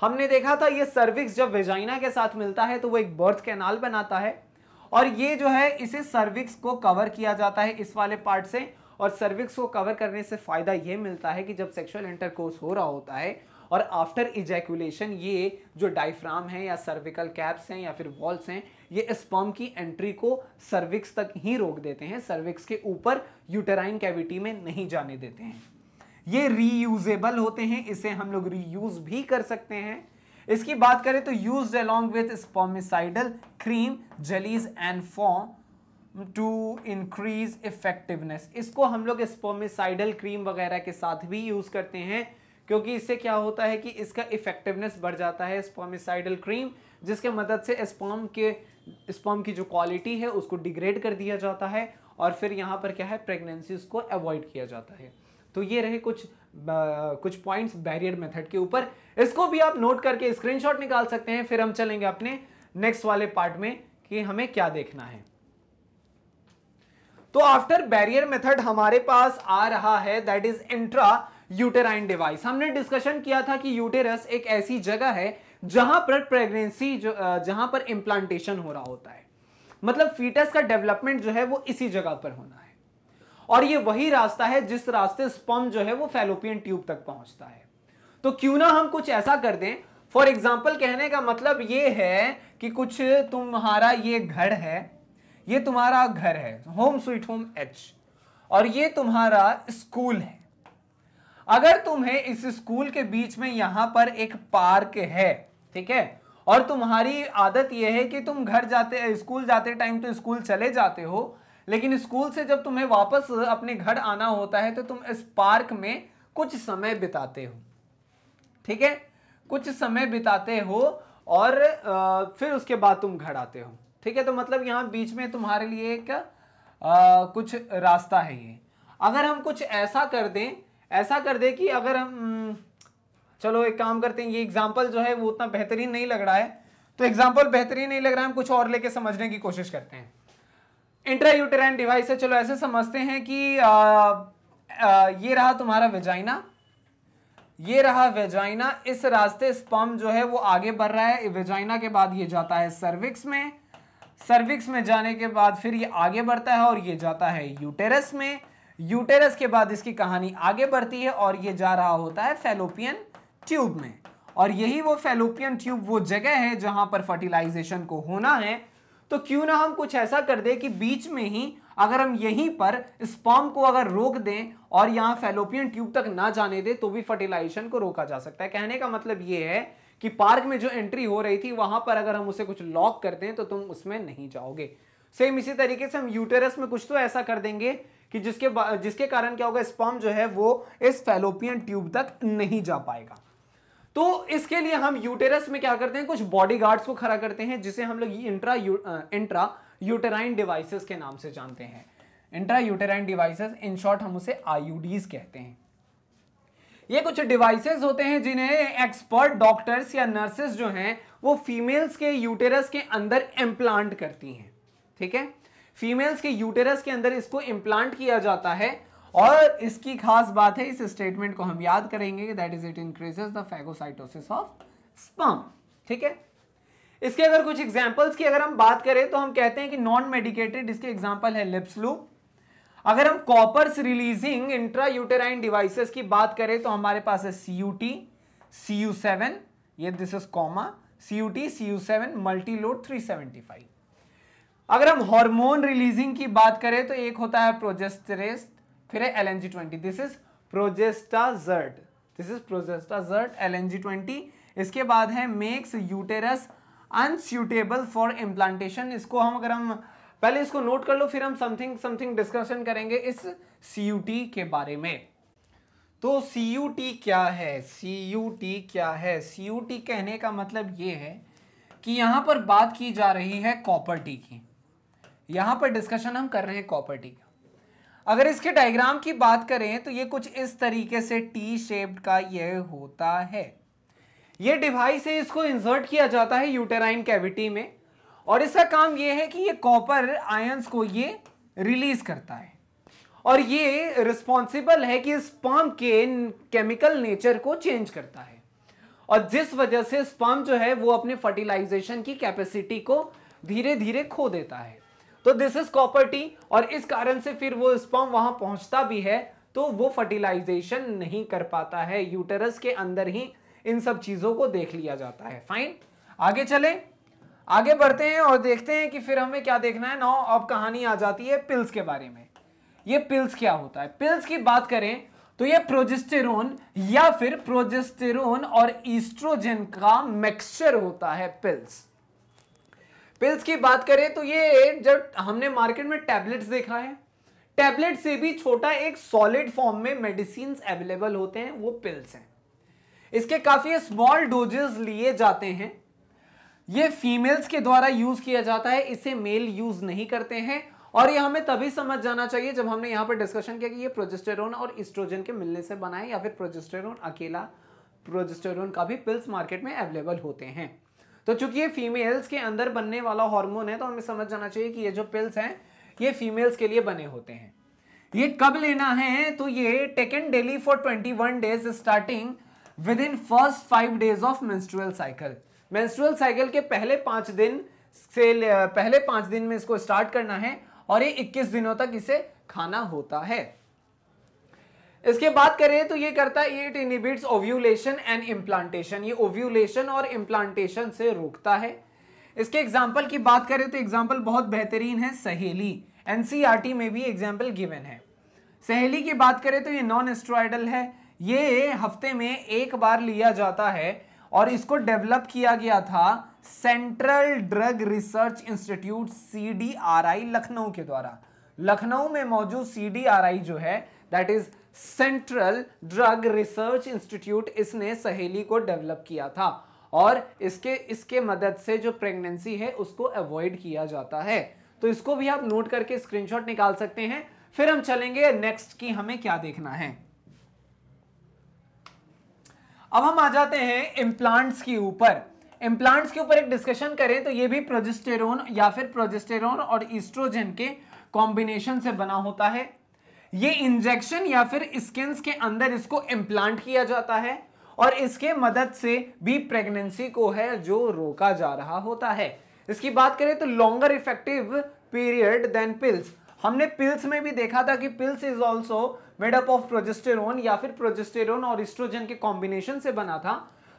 हमने देखा था ये सर्विक्स जब वेजाइना के साथ मिलता है तो वो एक बर्थ कैनाल बनाता है और ये जो है इसे सर्विक्स को कवर किया जाता है इस वाले पार्ट से और सर्विक्स को कवर करने से फ़ायदा ये मिलता है कि जब सेक्सुअल इंटरकोर्स हो रहा होता है और आफ्टर इजैकुलेशन ये जो डाइफ्राम है या सर्विकल कैप्स हैं या फिर वॉल्स हैं ये स्पर्म की एंट्री को सर्विक्स तक ही रोक देते हैं सर्विक्स के ऊपर यूटेराइन कैविटी में नहीं जाने देते हैं ये रीयूजेबल होते हैं इसे हम लोग रीयूज भी कर सकते हैं इसकी बात करें तो use along with spermicidal cream jellies and foam to increase effectiveness इसको हम लोग स्पोमिसाइडल क्रीम वगैरह के साथ भी यूज़ करते हैं क्योंकि इससे क्या होता है कि इसका इफेक्टिवनेस बढ़ जाता है स्पॉमिसाइडल क्रीम जिसके मदद से स्पॉम के स्पॉम की जो क्वालिटी है उसको डिग्रेड कर दिया जाता है और फिर यहाँ पर क्या है प्रेगनेंसी को अवॉइड किया जाता है तो ये रहे कुछ आ, कुछ पॉइंट्स बैरियर मेथड के ऊपर इसको भी आप नोट करके स्क्रीनशॉट निकाल सकते हैं फिर हम चलेंगे अपने नेक्स्ट वाले पार्ट में कि हमें क्या देखना है तो आफ्टर बैरियर मेथड हमारे पास आ रहा है that is intra uterine device हमने डिस्कशन किया था कि यूटेरस एक ऐसी जगह है जहां पर प्रेगनेंसी जहां पर इम्प्लांटेशन हो रहा होता है मतलब फीटस का डेवलपमेंट जो है वो इसी जगह पर होना है और ये वही रास्ता है जिस रास्ते स्पम जो है वो फेलोपियन ट्यूब तक पहुंचता है तो क्यों ना हम कुछ ऐसा कर दें फॉर एग्जाम्पल कहने का मतलब ये है कि कुछ तुम्हारा ये घर है ये तुम्हारा घर है होम स्वीट होम एच और ये तुम्हारा स्कूल है अगर तुम्हें इस स्कूल के बीच में यहाँ पर एक पार्क है ठीक है और तुम्हारी आदत यह है कि तुम घर जाते स्कूल जाते टाइम तो स्कूल चले जाते हो लेकिन स्कूल से जब तुम्हें वापस अपने घर आना होता है तो तुम इस पार्क में कुछ समय बिताते हो ठीक है कुछ समय बिताते हो और फिर उसके बाद तुम घर आते हो ठीक है तो मतलब यहाँ बीच में तुम्हारे लिए एक कुछ रास्ता है ये अगर हम कुछ ऐसा कर दें ऐसा कर दे कि अगर हम हम्म, चलो एक काम करते हैं ये एग्जाम्पल जो है वो उतना बेहतरीन नहीं लग रहा है तो एग्जाम्पल बेहतरीन नहीं लग रहा है हम कुछ और लेके समझने की कोशिश करते हैं इंट्रा यूटेराइन डिवाइस है चलो ऐसे समझते हैं कि आ, आ, ये रहा तुम्हारा वेजाइना ये रहा वेजाइना इस रास्ते स्पम जो है वो आगे बढ़ रहा है वेजाइना के बाद ये जाता है सर्विक्स में सर्विक्स में जाने के बाद फिर ये आगे बढ़ता है और ये जाता है यूटेरस में यूटेरस के बाद इसकी कहानी आगे बढ़ती है और ये जा रहा होता है फेलोपियन ट्यूब में और यही वो फेलोपियन ट्यूब वो जगह है जहां पर फर्टिलाइजेशन को होना है तो क्यों ना हम कुछ ऐसा कर दे कि बीच में ही अगर हम यहीं पर स्पॉम को अगर रोक दें और यहां फेलोपियन ट्यूब तक ना जाने दें तो भी फर्टिलाइजेशन को रोका जा सकता है कहने का मतलब ये है कि पार्क में जो एंट्री हो रही थी वहां पर अगर हम उसे कुछ लॉक करते हैं तो तुम उसमें नहीं जाओगे सेम इसी तरीके से हम यूटेरस में कुछ तो ऐसा कर देंगे कि जिसके जिसके कारण क्या होगा स्पॉम जो है वो इस फेलोपियन ट्यूब तक नहीं जा पाएगा तो इसके लिए हम यूटेरस में क्या करते हैं कुछ गार्ड्स को खड़ा करते हैं जिसे हम लोग intra u, intra uterine devices के नाम से जानते हैं intra uterine devices in short हम उसे आई कहते हैं ये कुछ डिवाइसेस होते हैं जिन्हें एक्सपर्ट डॉक्टर्स या नर्सेस जो हैं वो फीमेल्स के यूटेरस के अंदर इम्प्लांट करती हैं ठीक है फीमेल्स के यूटेरस के अंदर इसको इम्प्लांट किया जाता है और इसकी खास बात है इस स्टेटमेंट को हम याद करेंगे that is it increases the phagocytosis of sperm ठीक है इसके अगर कुछ एग्जाम्पल्स की अगर हम बात करें तो हम कहते हैं कि नॉन मेडिकेटेड इसके एग्जाम्पल है लिप्सलू अगर हम coppers releasing intra uterine devices की बात करें तो हमारे पास है C U T C U seven ये this is comma C U T C U seven multiload three seventy five अगर हम हार्मोन रिलीजिंग की बात करें तो एक होता है प्रोजेस्टरेस फिर है L N G twenty this is progestasert this is progestasert L N G twenty इसके बाद है makes uterus unsuitable for implantation इसको हम अगर हम पहले इसको नोट कर लो फिर हम समथिंग समथिंग डिस्कशन करेंगे इस सी के बारे में तो सी क्या है सी क्या है सी कहने का मतलब ये है कि यहां पर बात की जा रही है कॉपर टी की यहां पर डिस्कशन हम कर रहे हैं कॉपर्टी का अगर इसके डायग्राम की बात करें तो ये कुछ इस तरीके से टी शेप्ड का ये होता है ये डिवाइस है इसको इंसर्ट किया जाता है यूटेराइन कैविटी में और इसका काम ये है कि ये कॉपर आयंस को ये रिलीज करता है और ये रिस्पॉन्सिबल है कि स्पर्म के केमिकल नेचर को चेंज करता है और जिस वजह से स्पम्प जो है वो अपने फर्टिलाइजेशन की कैपेसिटी को धीरे धीरे खो देता है तो दिस इज कॉपर्टी और इस कारण से फिर वो स्पॉम वहां पहुंचता भी है तो वो फर्टिलाइजेशन नहीं कर पाता है यूटरस के अंदर ही इन सब चीजों को देख लिया जाता है फाइन आगे चले आगे बढ़ते हैं और देखते हैं कि फिर हमें क्या देखना है नाउ अब कहानी आ जाती है पिल्स के बारे में ये पिल्स क्या होता है पिल्स की बात करें तो ये प्रोजेस्टेरोन या फिर प्रोजेस्टेरोन और ईस्ट्रोजन का मिक्सचर होता है पिल्स पिल्स की बात करें तो ये जब हमने मार्केट में टैबलेट्स देखा है टैबलेट से भी छोटा एक सॉलिड फॉर्म में मेडिसिन अवेलेबल होते हैं वो पिल्स हैं इसके काफ़ी स्मॉल डोजेस लिए जाते हैं ये फीमेल्स के द्वारा यूज़ किया जाता है इसे मेल यूज़ नहीं करते हैं और ये हमें तभी समझ जाना चाहिए जब हमने यहाँ पर डिस्कशन किया कि ये प्रोजेस्टेरोन और इस्ट्रोजन के मिलने से बनाए या फिर प्रोजेस्टेरोन अकेला प्रोजेस्टेरोन का भी पिल्स मार्केट में अवेलेबल होते हैं तो चूंकि ये फीमेल्स के अंदर बनने वाला हार्मोन है तो हमें समझ जाना चाहिए कि ये जो पिल्स हैं ये फीमेल्स के लिए बने होते हैं ये कब लेना है तो ये taken daily for twenty one days starting with in first five days of menstrual cycle menstrual cycle के पहले पांच दिन से पहले पांच दिन में इसको स्टार्ट करना है और ये इक्कीस दिनों तक इसे खाना होता है इसके बात करें तो ये करता है it inhibits ovulation and implantation ये ओव्यूलेशन और इम्प्लांटेशन से रोकता है इसके एग्जाम्पल की बात करें तो एग्जाम्पल बहुत बेहतरीन है सहेली एनसीईआरटी e में भी एग्जाम्पल गिवन है सहेली की बात करें तो ये नॉन एस्ट्रॉयडल है ये हफ्ते में एक बार लिया जाता है और इसको डेवलप किया गया था central drug research institute CDRI Lucknow के द्वारा लखनऊ में मौजूद सीडीआरआई जो है that is central drug research institute इसने सहेली को डेवलप किया था और इसके इसके मदद से जो प्रेगनेंसी है उसको अवॉइड किया जाता है तो इसको भी आप नोट करके स्क्रीनशॉट निकाल सकते हैं फिर हम चलेंगे नेक्स्ट की हमें क्या देखना है अब हम आ जाते हैं इम्प्लांट्स के ऊपर इम्प्लांट्स के ऊपर एक डिस्कशन करें तो ये भी प्रोजेस्टेरोन या फिर प्रोजेस्टेरोन और ईस्ट्रोजन के कॉम्बिनेशन से बना होता है ये इंजेक्शन या फिर स्किन्स के अंदर इसको इम्प्लांट किया जाता है और इसके मदद से भी प्रेगनेंसी को है जो रोका जा रहा होता है इसकी बात करें तो longer effective period than pills हमने पिल्स में भी देखा था कि pills is also made up of progesterone या फिर प्रोजेस्टेरोन और इस्ट्रोजन के कॉम्बिनेशन से बना था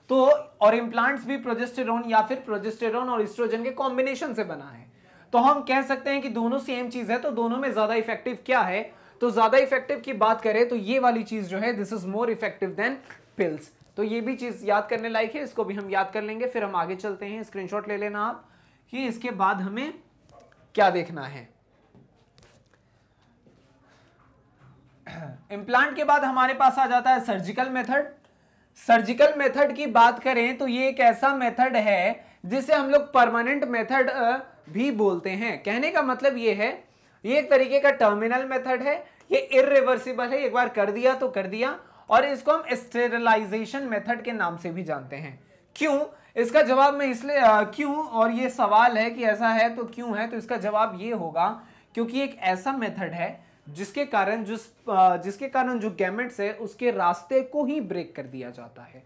तो और इम्प्लांट्स भी प्रोजेस्टेरोन या फिर प्रोजेस्टेरोन और इस्ट्रोजन के कॉम्बिनेशन से बना है तो हम कह सकते हैं कि दोनों सेम चीज है तो दोनों में ज्यादा इफेक्टिव क्या है तो ज्यादा इफेक्टिव की बात करें तो ये वाली चीज जो है this is more effective than pills तो ये भी चीज याद करने लायक है इसको भी हम याद कर लेंगे फिर हम आगे चलते हैं स्क्रीनशॉट ले लेना आप कि इसके बाद हमें क्या देखना है इम्प्लांट [CLEARS THROAT] के बाद हमारे पास आ जाता है सर्जिकल मेथड सर्जिकल मेथड की बात करें तो ये एक ऐसा मेथड है जिसे हम लोग परमानेंट मेथड भी बोलते हैं कहने का मतलब ये है ये एक तरीके का टर्मिनल मेथड है ये इरिवर्सिबल है एक बार कर दिया तो कर दिया और इसको हम स्टेरलाइजेशन मेथड के नाम से भी जानते हैं क्यों इसका जवाब मैं इसलिए क्यों और ये सवाल है कि ऐसा है तो क्यों है तो इसका जवाब ये होगा क्योंकि एक ऐसा मेथड है जिसके कारण जिस जिसके कारण जो गैमेट्स है उसके रास्ते को ही ब्रेक कर दिया जाता है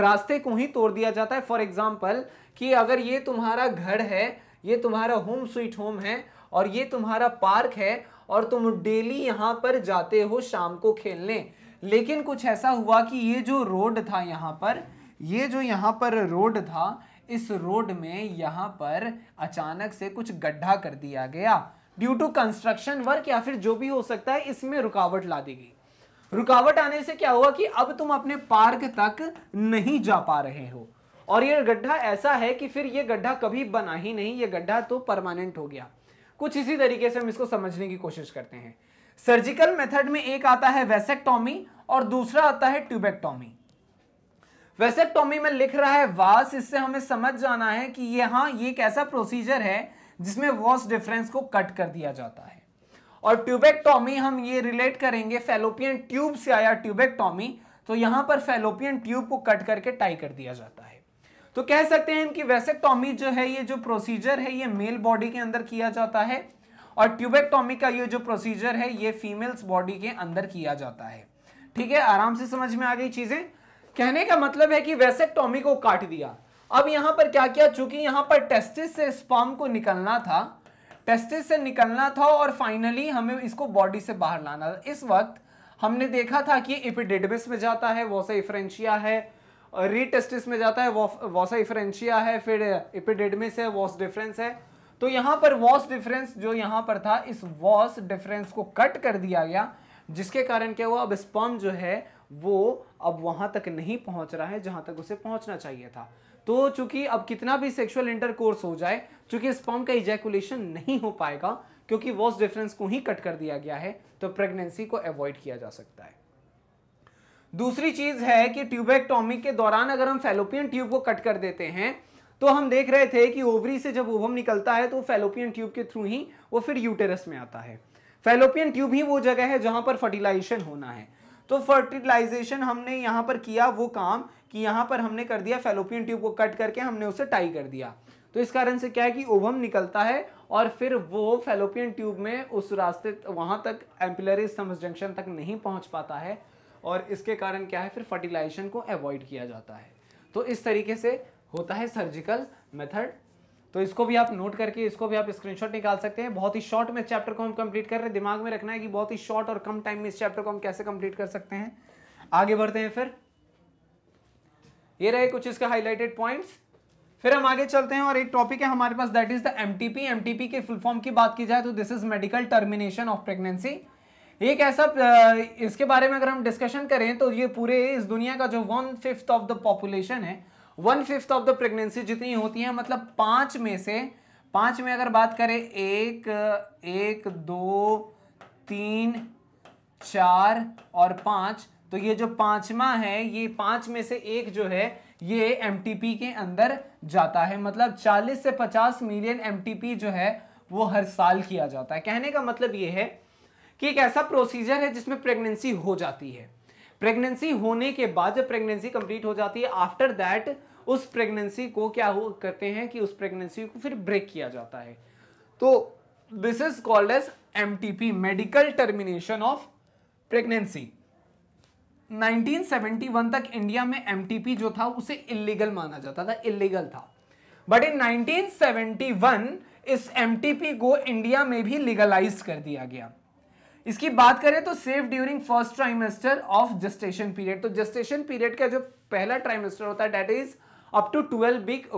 रास्ते को ही तोड़ दिया जाता है फॉर एग्जाम्पल कि अगर ये तुम्हारा घर है ये तुम्हारा होम स्वीट होम है और ये तुम्हारा पार्क है और तुम डेली यहाँ पर जाते हो शाम को खेलने लेकिन कुछ ऐसा हुआ कि ये जो रोड था यहाँ पर ये जो यहाँ पर रोड था इस रोड में यहाँ पर अचानक से कुछ गड्ढा कर दिया गया ड्यू टू कंस्ट्रक्शन वर्क या फिर जो भी हो सकता है इसमें रुकावट ला दी गई रुकावट आने से क्या हुआ कि अब तुम अपने पार्क तक नहीं जा पा रहे हो और ये गड्ढा ऐसा है कि फिर ये गड्ढा कभी बना ही नहीं ये गड्ढा तो परमानेंट हो गया कुछ इसी तरीके से हम इसको समझने की कोशिश करते हैं सर्जिकल मेथड में एक आता है वेसेक्टॉमी और दूसरा आता है ट्यूबेक्टोमी वेसेक्टोमी में लिख रहा है वास इससे हमें समझ जाना है कि यहां ये एक ऐसा प्रोसीजर है जिसमें वॉस डिफरेंस को कट कर दिया जाता है और ट्यूबेक्टोमी हम ये रिलेट करेंगे फेलोपियन ट्यूब से आया ट्यूबेक्टोमी तो यहां पर फेलोपियन ट्यूब को कट करके टाई कर दिया जाता है तो कह सकते हैं कि टॉमी जो है ये जो प्रोसीजर है ये मेल बॉडी के अंदर किया जाता है और ट्यूबेक्टॉमी का ये जो प्रोसीजर है ये फीमेल्स बॉडी के अंदर किया जाता है ठीक है आराम से समझ में आ गई चीजें कहने का मतलब है कि टॉमी को काट दिया अब यहां पर क्या किया चूंकि यहां पर टेस्टिस से स्पॉम को निकलना था टेस्टिस से निकलना था और फाइनली हमें इसको बॉडी से बाहर लाना था इस वक्त हमने देखा था कि एपिडेडमिस में जाता है वोसा इफ्रेंशिया है रीटेस्टिस में जाता है वॉसा इफरेंशिया है फिर इपिडेडमिस है वॉस डिफरेंस है तो यहाँ पर वॉस डिफरेंस जो यहाँ पर था इस वॉस डिफरेंस को कट कर दिया गया जिसके कारण क्या हुआ अब स्पम जो है वो अब वहाँ तक नहीं पहुँच रहा है जहाँ तक उसे पहुँचना चाहिए था तो चूंकि अब कितना भी सेक्सुअल इंटरकोर्स हो जाए चूंकि स्पम का इजैकुलेशन नहीं हो पाएगा क्योंकि वॉस डिफरेंस को ही कट कर दिया गया है तो प्रेगनेंसी को अवॉइड किया जा सकता है दूसरी चीज है कि ट्यूबेक्टोमी के दौरान अगर हम फेलोपियन ट्यूब को कट कर देते हैं तो हम देख रहे थे कि ओवरी से जब ओवम निकलता है तो फेलोपियन ट्यूब के थ्रू ही वो फिर यूटेरस में आता है फेलोपियन ट्यूब ही वो जगह है जहां पर फर्टिलाइजेशन होना है तो फर्टिलाइजेशन हमने यहाँ पर किया वो काम कि यहाँ पर हमने कर दिया फेलोपियन ट्यूब को कट करके हमने उसे टाई कर दिया तो इस कारण से क्या है कि ओवम निकलता है और फिर वो फेलोपियन ट्यूब में उस रास्ते वहां तक एम्पिलरी जंक्शन तक नहीं पहुँच पाता है और इसके कारण क्या है फिर फर्टिलाइजेशन को अवॉइड किया जाता है तो इस तरीके से होता है सर्जिकल मेथड तो इसको भी आप नोट करके इसको भी आप स्क्रीनशॉट निकाल सकते हैं बहुत ही शॉर्ट में चैप्टर को हम कंप्लीट कर रहे हैं दिमाग में रखना है कि बहुत ही शॉर्ट और कम टाइम में इस चैप्टर को हम कैसे कंप्लीट कर सकते हैं आगे बढ़ते हैं फिर ये रहे कुछ इसके हाईलाइटेड पॉइंट्स फिर हम आगे चलते हैं और एक टॉपिक है हमारे पास that is the MTP MTP के फुल फॉर्म की बात की जाए तो this is medical termination of pregnancy एक ऐसा इसके बारे में अगर हम डिस्कशन करें तो ये पूरे इस दुनिया का जो one fifth of the population है one fifth of the pregnancy जितनी होती है मतलब पाँच में से पाँच में अगर बात करें एक एक दो तीन चार और पाँच तो ये जो पांचवा है ये पाँच में से एक जो है ये एम के अंदर जाता है मतलब 40 से 50 मिलियन एम जो है वो हर साल किया जाता है कहने का मतलब ये है कि एक ऐसा प्रोसीजर है जिसमें प्रेगनेंसी हो जाती है प्रेगनेंसी होने के बाद जब प्रेगनेंसी कंप्लीट हो जाती है आफ्टर दैट उस प्रेगनेंसी को क्या हो करते हैं कि उस प्रेगनेंसी को फिर ब्रेक किया जाता है तो this is called as M medical termination of pregnancy 1971 तक इंडिया में एम जो था उसे इलीगल माना जाता था इलीगल था बट इन 1971 इस एम को इंडिया में भी लीगलाइज कर दिया गया इसकी बात करें तो safe during first trimester of gestation period तो जस्टेशन पीरियड का जो पहला ट्राइमेस्टर होता है that is up to twelve week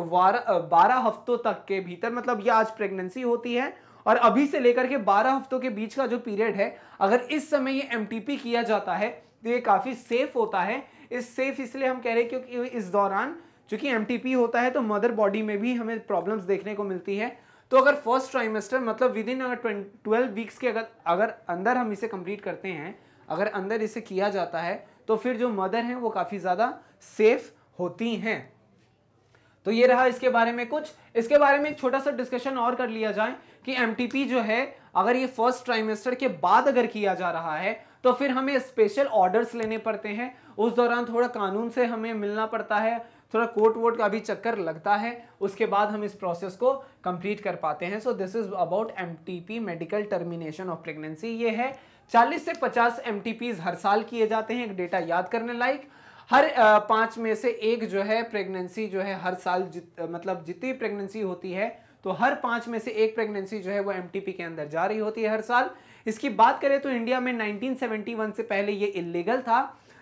बारह हफ्तों तक के भीतर मतलब ये आज प्रेगनेंसी होती है और अभी से लेकर के बारह हफ्तों के बीच का जो पीरियड है अगर इस समय ये एम किया जाता है तो ये काफ़ी सेफ होता है इस सेफ इसलिए हम कह रहे हैं क्योंकि इस दौरान चूंकि एम होता है तो मदर बॉडी में भी हमें प्रॉब्लम्स देखने को मिलती है तो अगर फर्स्ट ट्राइमेस्टर मतलब विद इन अगर ट्वेल्व वीक्स के अगर अगर अंदर हम इसे कंप्लीट करते हैं अगर अंदर इसे किया जाता है तो फिर जो मदर हैं वो काफ़ी ज़्यादा सेफ होती हैं तो ये रहा इसके बारे में कुछ इसके बारे में एक छोटा सा डिस्कशन और कर लिया जाए कि एम जो है अगर ये फर्स्ट ट्राइमेस्टर के बाद अगर किया जा रहा है तो फिर हमें स्पेशल ऑर्डर्स लेने पड़ते हैं उस दौरान थोड़ा कानून से हमें मिलना पड़ता है थोड़ा कोर्ट वोट का भी चक्कर लगता है उसके बाद हम इस प्रोसेस को कंप्लीट कर पाते हैं so this is about M medical termination of pregnancy ये है 40 से 50 एम हर साल किए जाते हैं एक डेटा याद करने लायक हर पाँच में से एक जो है प्रेगनेंसी जो है हर साल जित, मतलब जितनी प्रेगनेंसी होती है तो हर पाँच में से एक प्रेगनेंसी जो है वो एम के अंदर जा रही होती है हर साल इसकी बात करें तो इंडिया में 1971 से पहले ये इलीगल था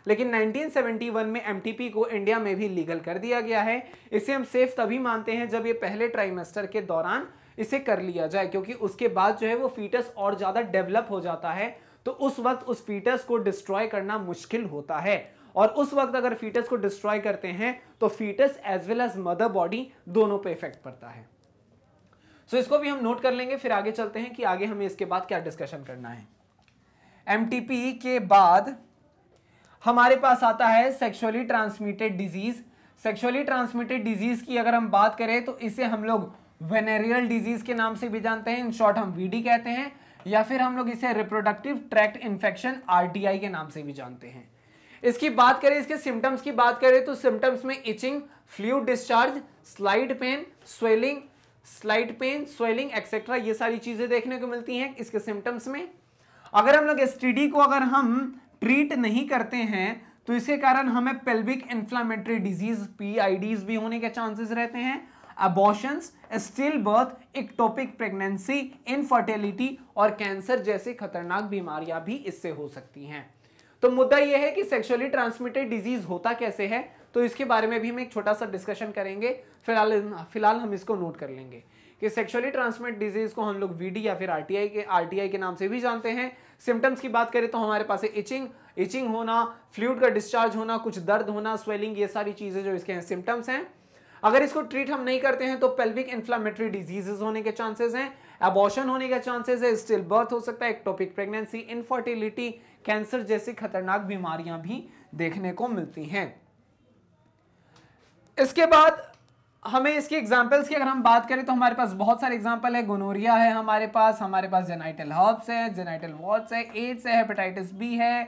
लेकिन 1971 में एमटीपी को इंडिया में भी लीगल कर दिया गया है इसे हम सेफ तभी मानते हैं जब ये पहले ट्राइमेस्टर के दौरान इसे कर लिया जाए क्योंकि उसके बाद जो है वो फीटस और ज़्यादा डेवलप हो जाता है तो उस वक्त उस फीटस को डिस्ट्रॉय करना मुश्किल होता है और उस वक्त अगर फीटस को डिस्ट्रॉय करते हैं तो foetus as well as mother body दोनों पे इफेक्ट पड़ता है सो so, इसको भी हम नोट कर लेंगे फिर आगे चलते हैं कि आगे हमें इसके बाद क्या डिस्कशन करना है एम के बाद हमारे पास आता है sexually transmitted disease sexually transmitted disease की अगर हम बात करें तो इसे हम लोग वेनेरियल डिजीज के नाम से भी जानते हैं इन शॉर्ट हम वीडी कहते हैं या फिर हम लोग इसे रिप्रोडक्टिव ट्रैक्ट इन्फेक्शन आरटीआई के नाम से भी जानते हैं इसकी बात करें इसके सिम्टम्स की बात करें तो सिम्टम्स में itching flu discharge slight pain swelling slight pain swelling et cetera ये सारी चीज़ें देखने को मिलती हैं इसके सिम्टम्स में अगर हम लोग एस को अगर हम ट्रीट नहीं करते हैं तो इसके कारण हमें पेल्विक इन्फ्लामेटरी डिजीज पी भी होने के चांसेस रहते हैं abortion stillbirth ectopic pregnancy infertility और कैंसर जैसी खतरनाक बीमारियां भी इससे हो सकती हैं तो मुद्दा यह है कि सेक्सुअली ट्रांसमिटेड डिजीज होता कैसे है तो इसके बारे में भी हम एक छोटा सा डिस्कशन करेंगे फिलहाल फिलहाल हम इसको नोट कर लेंगे कि सेक्सुअली ट्रांसमिट डिजीज को हम लोग वीडी या फिर आरटीआई के आरटीआई के नाम से भी जानते हैं सिम्टम्स की बात करें तो हमारे पास है इचिंग इचिंग होना फ्लूड का डिस्चार्ज होना कुछ दर्द होना स्वेलिंग ये सारी चीज़ें जो इसके हैं सिम्टम्स हैं अगर इसको ट्रीट हम नहीं करते हैं तो पेल्विक इन्फ्लामेटरी डिजीजेस होने के चांसेस हैं एबॉर्शन होने के चांसेस है स्टिल बर्थ हो सकता है एक्टोपिक प्रेगनेंसी इनफर्टिलिटी कैंसर जैसी खतरनाक बीमारियां भी देखने को मिलती हैं इसके बाद हमें इसकी एग्जाम्पल्स की अगर हम बात करें तो हमारे पास बहुत सारे एग्जाम्पल है गोनोरिया है हमारे पास हमारे पास जेनाइटल हर्ब्स है जेनाइटल वॉट्स है एड्स है हेपेटाइटिस बी है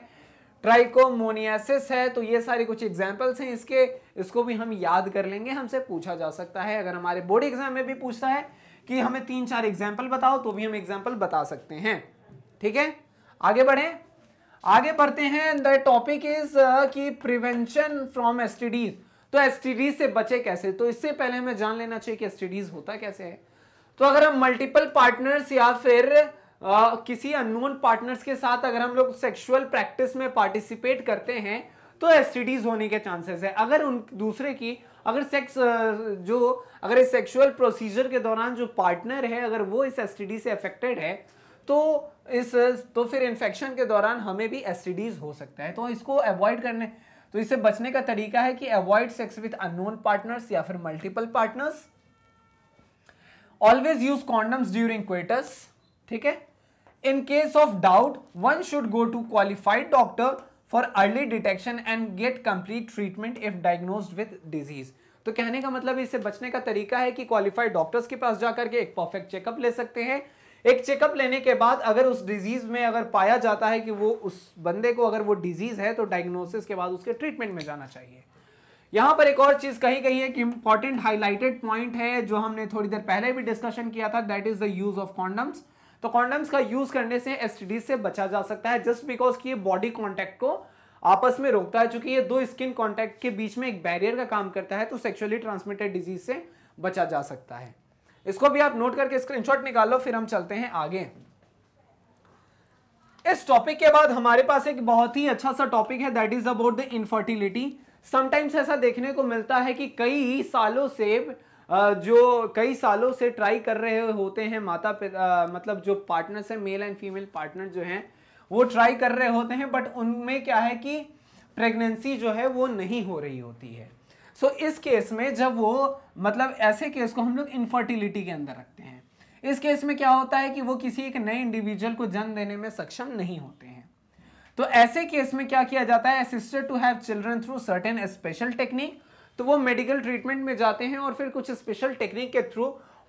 ट्राइकोमोनियासिस है तो ये सारे कुछ एग्जाम्पल्स हैं इसके इसको भी हम याद कर लेंगे हमसे पूछा जा सकता है अगर हमारे बोर्ड एग्जाम में भी पूछता है कि हमें तीन चार एग्जाम्पल बताओ तो भी हम एग्जाम्पल बता सकते हैं ठीक है आगे बढ़े आगे बढ़ते हैं द टॉपिक इज कि प्रिवेंशन फ्रॉम एस्टिडीज़ तो एसटीडीज से बचे कैसे तो इससे पहले हमें जान लेना चाहिए कि एसटीडीज होता कैसे है तो अगर हम मल्टीपल पार्टनर्स या फिर आ, किसी अनोन पार्टनर्स के साथ अगर हम लोग सेक्सुअल प्रैक्टिस में पार्टिसिपेट करते हैं तो एसटीडीज होने के चांसेस है अगर उन दूसरे की अगर सेक्स जो अगर इस सेक्सुअल प्रोसीजर के दौरान जो पार्टनर है अगर वो इस एसटीडी से अफेक्टेड है तो इस तो फिर इन्फेक्शन के दौरान हमें भी एसटीडीज हो सकता है तो इसको अवॉइड करने तो इसे बचने का तरीका है कि avoid sex with unknown partners या फिर multiple partners always use condoms during coitus ठीक है in case of doubt one should go to qualified doctor for early detection and get complete treatment if diagnose with disease तो कहने का मतलब इसे बचने का तरीका है कि क्वालिफाइड डॉक्टर्स के पास जाकर के एक परफेक्ट चेकअप ले सकते हैं एक चेकअप लेने के बाद अगर उस डिजीज में अगर पाया जाता है कि वो उस बंदे को अगर वो डिजीज है तो डायग्नोसिस के बाद उसके ट्रीटमेंट में जाना चाहिए यहां पर एक और चीज कही गई है कि इंपॉर्टेंट हाईलाइटेड पॉइंट है जो हमने थोड़ी देर पहले भी डिस्कशन किया था that is the use of condoms तो कॉन्डम्स का यूज करने से एसटीडीज से बचा जा सकता है जस्ट बिकॉज की ये बॉडी कॉन्टेक्ट को आपस में रोकता है चूंकि ये दो स्किन कॉन्टेक्ट के बीच में एक बैरियर का काम करता है तो सेक्सुअली ट्रांसमिटेड डिजीज से बचा जा सकता है इसको भी आप नोट करके स्क्रीनशॉट निकाल लो फिर हम चलते हैं आगे इस टॉपिक के बाद हमारे पास एक बहुत ही अच्छा सा टॉपिक है that is about the infertility sometimes ऐसा देखने को मिलता है कि कई सालों से जो कई सालों से ट्राई कर रहे होते हैं माता पिता मतलब जो पार्टनर्स हैं मेल एंड फीमेल पार्टनर जो हैं वो ट्राई कर रहे होते हैं बट उनमें क्या है कि प्रेगनेंसी जो है वो नहीं हो रही होती है सो so, इस केस में जब वो मतलब ऐसे केस को हम लोग इनफर्टिलिटी के अंदर रखते हैं इस केस में क्या होता है कि वो किसी एक नए इंडिविजुअल को जन्म देने में सक्षम नहीं होते हैं तो ऐसे केस में क्या किया जाता है assisted to have children through certain special technique तो वो मेडिकल ट्रीटमेंट में जाते हैं और फिर कुछ स्पेशल टेक्निक के थ्रू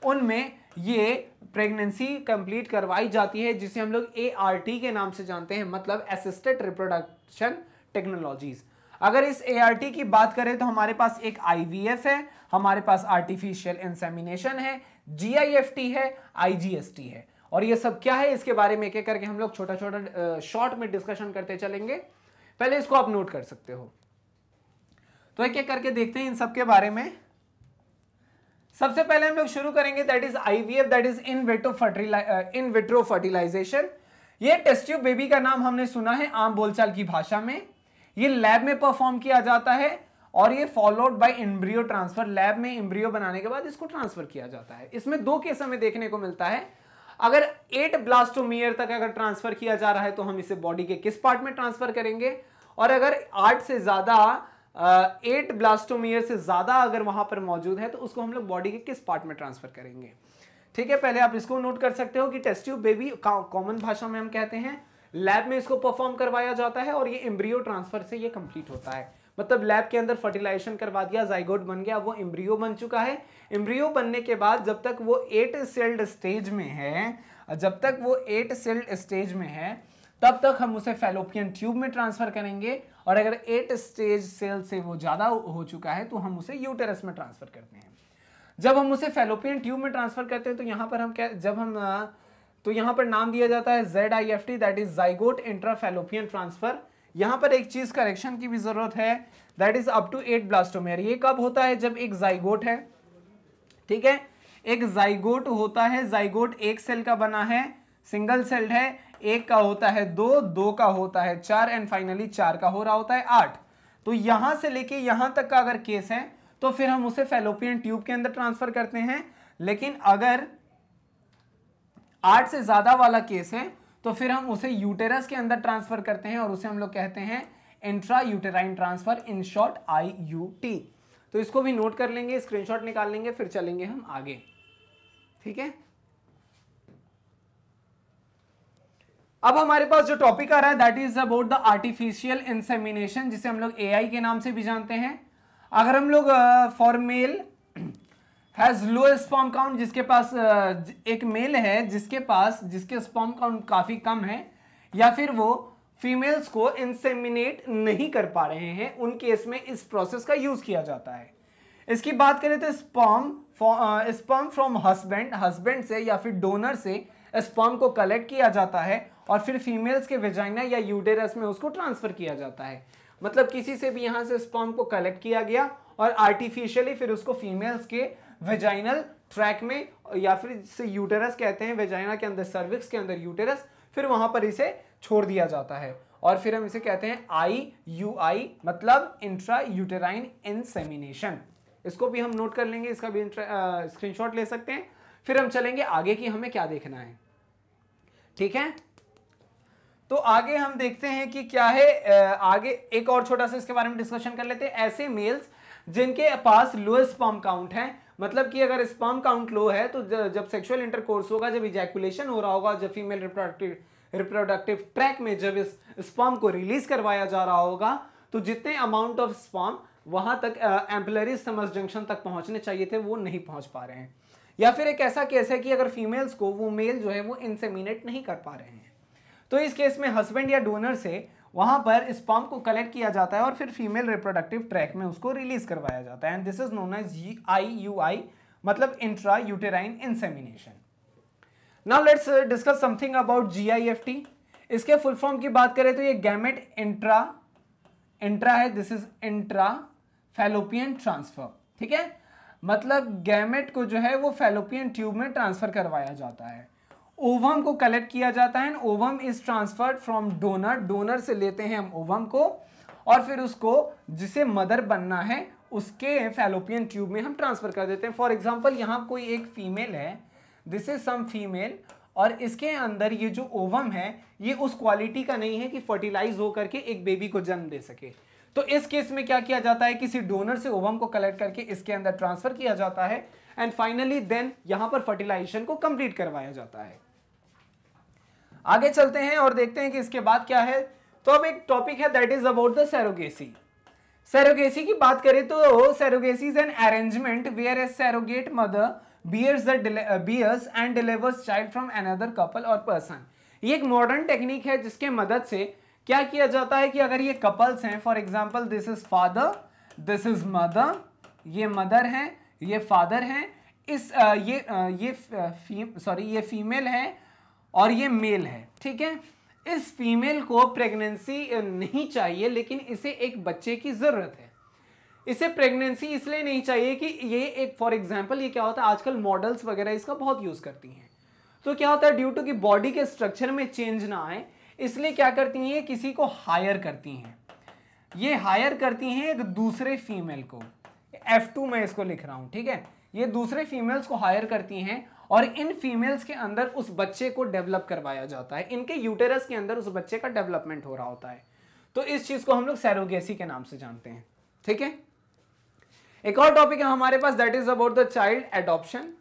उनमें ये प्रेगनेंसी कंप्लीट करवाई जाती है जिसे हम लोग ए के नाम से जानते हैं मतलब असिस्टेड रिप्रोडक्शन टेक्नोलॉजीज़ अगर इस ए की बात करें तो हमारे पास एक आई है हमारे पास आर्टिफिशियल इंसेमिनेशन है जी है आई है और ये सब क्या है इसके बारे में एक एक करके हम लोग छोटा छोटा शॉर्ट में डिस्कशन करते चलेंगे पहले इसको आप नोट कर सकते हो तो एक एक करके देखते हैं इन सब के बारे में सबसे पहले हम लोग शुरू करेंगे that is IVF that is in vitro in vitro fertilization ये टेस्ट बेबी का नाम हमने सुना है आम बोलचाल की भाषा में ये लैब में परफॉर्म किया जाता है और ये followed by embryo transfer lab में इम्ब्रियो बनाने के बाद इसको ट्रांसफर किया जाता है इसमें दो केस हमें देखने को मिलता है अगर एट ब्लास्टोमियर तक अगर ट्रांसफर किया जा रहा है तो हम इसे बॉडी के किस पार्ट में ट्रांसफर करेंगे और अगर आठ से ज्यादा एट ब्लास्टोमियर से ज्यादा अगर वहां पर मौजूद है तो उसको हम लोग बॉडी के किस पार्ट में ट्रांसफर करेंगे ठीक है पहले आप इसको नोट कर सकते हो कि टेस्ट्यूब बेबी कॉमन भाषा में हम कहते हैं लैब में इसको परफॉर्म करवाया जाता है और ये इम्ब्रियो ट्रांसफर से ये कंप्लीट होता है मतलब लैब के अंदर फर्टिलाइजेशन करवा दिया जाइगोड बन गया वो इम्ब्रियो बन चुका है इम्ब्रियो बनने के बाद जब तक वो एट सेल्ड स्टेज में है जब तक वो एट सेल्ड स्टेज में है तब तक हम उसे फेलोपियन ट्यूब में ट्रांसफर करेंगे और अगर एट स्टेज सेल से वो ज़्यादा हो चुका है तो हम उसे यूटेरस में ट्रांसफर करते हैं जब हम उसे फेलोपियन ट्यूब में ट्रांसफर करते हैं तो यहाँ पर हम क्या जब हम तो यहां पर नाम दिया जाता है Z I F T that is zygote intrafallopian transfer यहां पर एक चीज करेक्शन की भी जरूरत है that is up to eight blastomere ये कब होता है जब एक जाइगोट है ठीक है एक जाइगोट होता है जाइगोट एक सेल का बना है सिंगल सेल है एक का होता है दो दो का होता है चार एंड फाइनली चार का हो रहा होता है आठ तो यहां से लेके यहां तक का अगर केस है तो फिर हम उसे फेलोपियन ट्यूब के अंदर ट्रांसफर करते हैं लेकिन अगर आठ से ज़्यादा वाला केस है तो फिर हम उसे यूटेरस के अंदर ट्रांसफ़र करते हैं और उसे हम लोग कहते हैं intra uterine transfer in short I U T तो इसको भी नोट कर लेंगे स्क्रीनशॉट निकाल लेंगे फिर चलेंगे हम आगे ठीक है अब हमारे पास जो टॉपिक आ रहा है that is about the artificial insemination जिसे हम लोग एआई के नाम से भी जानते हैं अगर हम लोग for male has low sperm count जिसके पास एक मेल है जिसके पास जिसके स्पॉम काउंट काफ़ी कम है या फिर वो फीमेल्स को इंसेमिनेट नहीं कर पा रहे हैं उन केस में इस प्रोसेस का यूज़ किया जाता है इसकी बात करें तो sperm sperm from husband husband से या फिर डोनर से स्पॉम को कलेक्ट किया जाता है और फिर फीमेल्स के वेजाइना या यूटेरस में उसको ट्रांसफ़र किया जाता है मतलब किसी से भी यहाँ से स्पॉम को कलेक्ट किया गया और आर्टिफिशियली फिर उसको फीमेल्स के वेजाइनल ट्रैक में या फिर जिसे यूटेरस कहते हैं वेजाइना के अंदर सर्विक्स के अंदर यूटेरस फिर वहां पर इसे छोड़ दिया जाता है और फिर हम इसे कहते हैं आई यू आई मतलब इंट्रा यूटेराइन इनसेमिनेशन इसको भी हम नोट कर लेंगे इसका भी स्क्रीनशॉट ले सकते हैं फिर हम चलेंगे आगे की हमें क्या देखना है ठीक है तो आगे हम देखते हैं कि क्या है आगे एक और छोटा सा इसके बारे में डिस्कशन कर लेते हैं ऐसे मेल्स जिनके पास लोएस्ट स्पर्म काउंट है मतलब कि अगर स्पर्म काउंट लो है तो जब सेक्सुअल इंटरकोर्स होगा जब इजैकुलेशन हो रहा होगा जब फीमेल रिप्रोडक्टिव रिप्रोडक्टिव ट्रैक में जब इस स्पर्म को रिलीज करवाया जा रहा होगा तो जितने अमाउंट ऑफ स्पर्म वहां तक एम्पलरी समर्स जंक्शन तक पहुंचने चाहिए थे वो नहीं पहुंच पा रहे हैं या फिर एक ऐसा केस है कि अगर फीमेल्स को वो मेल जो है वो इंसेमिनेट नहीं कर पा रहे हैं तो इस केस में हस्बैंड या डोनर से वहाँ पर स्पॉम को कलेक्ट किया जाता है और फिर फीमेल रिप्रोडक्टिव ट्रैक में उसको रिलीज करवाया जाता है and this is known as I U I मतलब intra uterine insemination now let's discuss something about G I F T इसके फुल फॉर्म की बात करें तो ये गैमेट इंट्रा इंट्रा है this is intra fallopian transfer ठीक है मतलब गैमेट को जो है वो फेलोपियन ट्यूब में ट्रांसफर करवाया जाता है ओवम को कलेक्ट किया जाता है ovum is transferred from donor donor से लेते हैं हम ओवम को और फिर उसको जिसे मदर बनना है उसके फेलोपियन ट्यूब में हम ट्रांसफर कर देते हैं फॉर एग्जाम्पल यहाँ कोई एक फीमेल है दिस इज सम फीमेल और इसके अंदर ये जो ओवम है ये उस क्वालिटी का नहीं है कि फर्टिलाइज हो करके एक बेबी को जन्म दे सके तो इस केस में क्या किया जाता है किसी डोनर से ओवम को कलेक्ट करके इसके अंदर ट्रांसफर किया जाता है एंड फाइनली देन यहां पर फर्टिलाइजेशन को कंप्लीट करवाया जाता है आगे चलते हैं और देखते हैं कि इसके बाद क्या है तो अब एक टॉपिक है that is about the surrogacy surrogacy की बात करें तो surrogacy is an arrangement where as surrogate mother bears bears and delivers child from another couple और पर्सन ये एक मॉडर्न टेक्निक है जिसके मदद से क्या किया जाता है कि अगर ये कपल्स हैं for example this is father this is mother ये मदर हैं ये फादर हैं इस आ, ये आ, ये सॉरी ये फीमेल है और ये मेल है ठीक है इस फीमेल को प्रेगनेंसी नहीं चाहिए लेकिन इसे एक बच्चे की ज़रूरत है इसे प्रेगनेंसी इसलिए नहीं चाहिए कि ये एक फॉर एग्जाम्पल ये क्या होता है आजकल मॉडल्स वगैरह इसका बहुत यूज़ करती हैं तो क्या होता है ड्यू टू कि बॉडी के स्ट्रक्चर में चेंज ना आए इसलिए क्या करती हैं किसी को हायर करती हैं ये हायर करती हैं एक दूसरे फीमेल को एफ टू मैं इसको लिख रहा हूं ठीक है ये दूसरे फीमेल्स को हायर करती हैं और इन फीमेल्स के अंदर उस बच्चे को डेवलप करवाया जाता है इनके यूटेरस के अंदर उस बच्चे का डेवलपमेंट हो रहा होता है तो इस चीज़ को हम लोग सैरोगेसी के नाम से जानते हैं ठीक है एक और टॉपिक है हमारे पास that is about the child adoption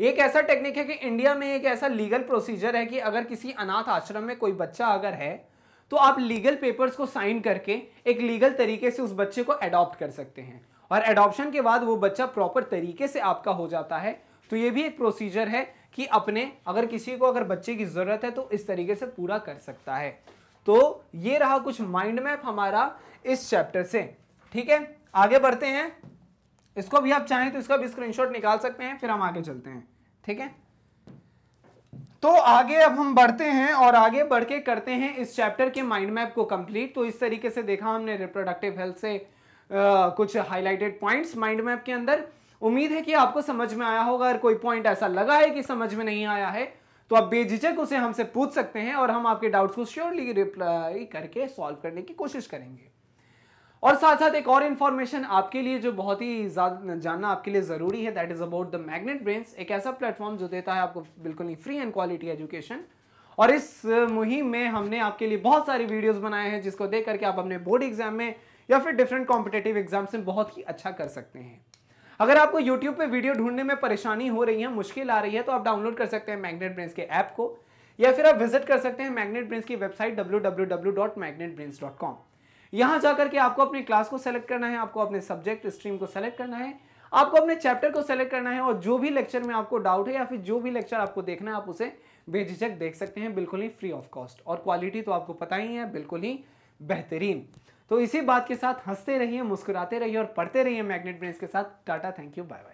एक ऐसा टेक्निक है कि इंडिया में एक ऐसा लीगल प्रोसीजर है कि अगर किसी अनाथ आश्रम में कोई बच्चा अगर है तो आप लीगल पेपर्स को साइन करके एक लीगल तरीके से उस बच्चे को एडॉप्ट कर सकते हैं और एडॉप्शन के बाद वो बच्चा प्रॉपर तरीके से आपका हो जाता है तो ये भी एक प्रोसीजर है कि अपने अगर किसी को अगर बच्चे की ज़रूरत है तो इस तरीके से पूरा कर सकता है तो ये रहा कुछ माइंड मैप हमारा इस चैप्टर से ठीक है आगे बढ़ते हैं इसको भी आप चाहें तो इसका भी स्क्रीनशॉट निकाल सकते हैं फिर हम आगे चलते हैं ठीक है तो आगे अब हम बढ़ते हैं और आगे बढ़ के करते हैं इस चैप्टर के माइंड मैप को कंप्लीट तो इस तरीके से देखा हमने रिप्रोडक्टिव हेल्थ से कुछ हाईलाइटेड पॉइंट्स माइंड मैप के अंदर उम्मीद है कि आपको समझ में आया होगा अगर कोई पॉइंट ऐसा लगा है कि समझ में नहीं आया है तो आप बेझिझक उसे हमसे पूछ सकते हैं और हम आपके डाउट्स को श्योरली रिप्लाई करके सॉल्व करने की कोशिश करेंगे और साथ साथ एक और इन्फॉर्मेशन आपके लिए जो बहुत ही जानना आपके लिए ज़रूरी है that is about the Magnet Brains एक ऐसा प्लेटफॉर्म जो देता है आपको बिल्कुल ही फ्री एंड क्वालिटी एजुकेशन और इस मुहिम में हमने आपके लिए बहुत सारी वीडियोस बनाए हैं जिसको देख करके आप अपने बोर्ड एग्जाम में या फिर डिफरेंट कॉम्पिटेटिव एग्जाम्स में बहुत ही अच्छा कर सकते हैं अगर आपको यूट्यूब पे वीडियो ढूंढने में परेशानी हो रही है मुश्किल आ रही है तो आप डाउनलोड कर सकते हैं मैग्नेट ब्रेंस के ऐप को या फिर आप विजिट कर सकते हैं मैग्नेट ब्रेंस की वेबसाइट कॉम यहाँ जाकर के आपको अपनी क्लास को सेलेक्ट करना है आपको अपने सब्जेक्ट स्ट्रीम को सेलेक्ट करना है आपको अपने चैप्टर को सेलेक्ट करना है और जो भी लेक्चर में आपको डाउट है या फिर जो भी लेक्चर आपको देखना है आप उसे बेझिझक देख सकते हैं बिल्कुल ही फ्री ऑफ कॉस्ट और क्वालिटी तो आपको पता ही है बिल्कुल ही बेहतरीन तो इसी बात के साथ हंसते रहिए मुस्कुराते रहिए और पढ़ते रहिए मैग्नेट ब्रेन्स के साथ tata thank you bye bye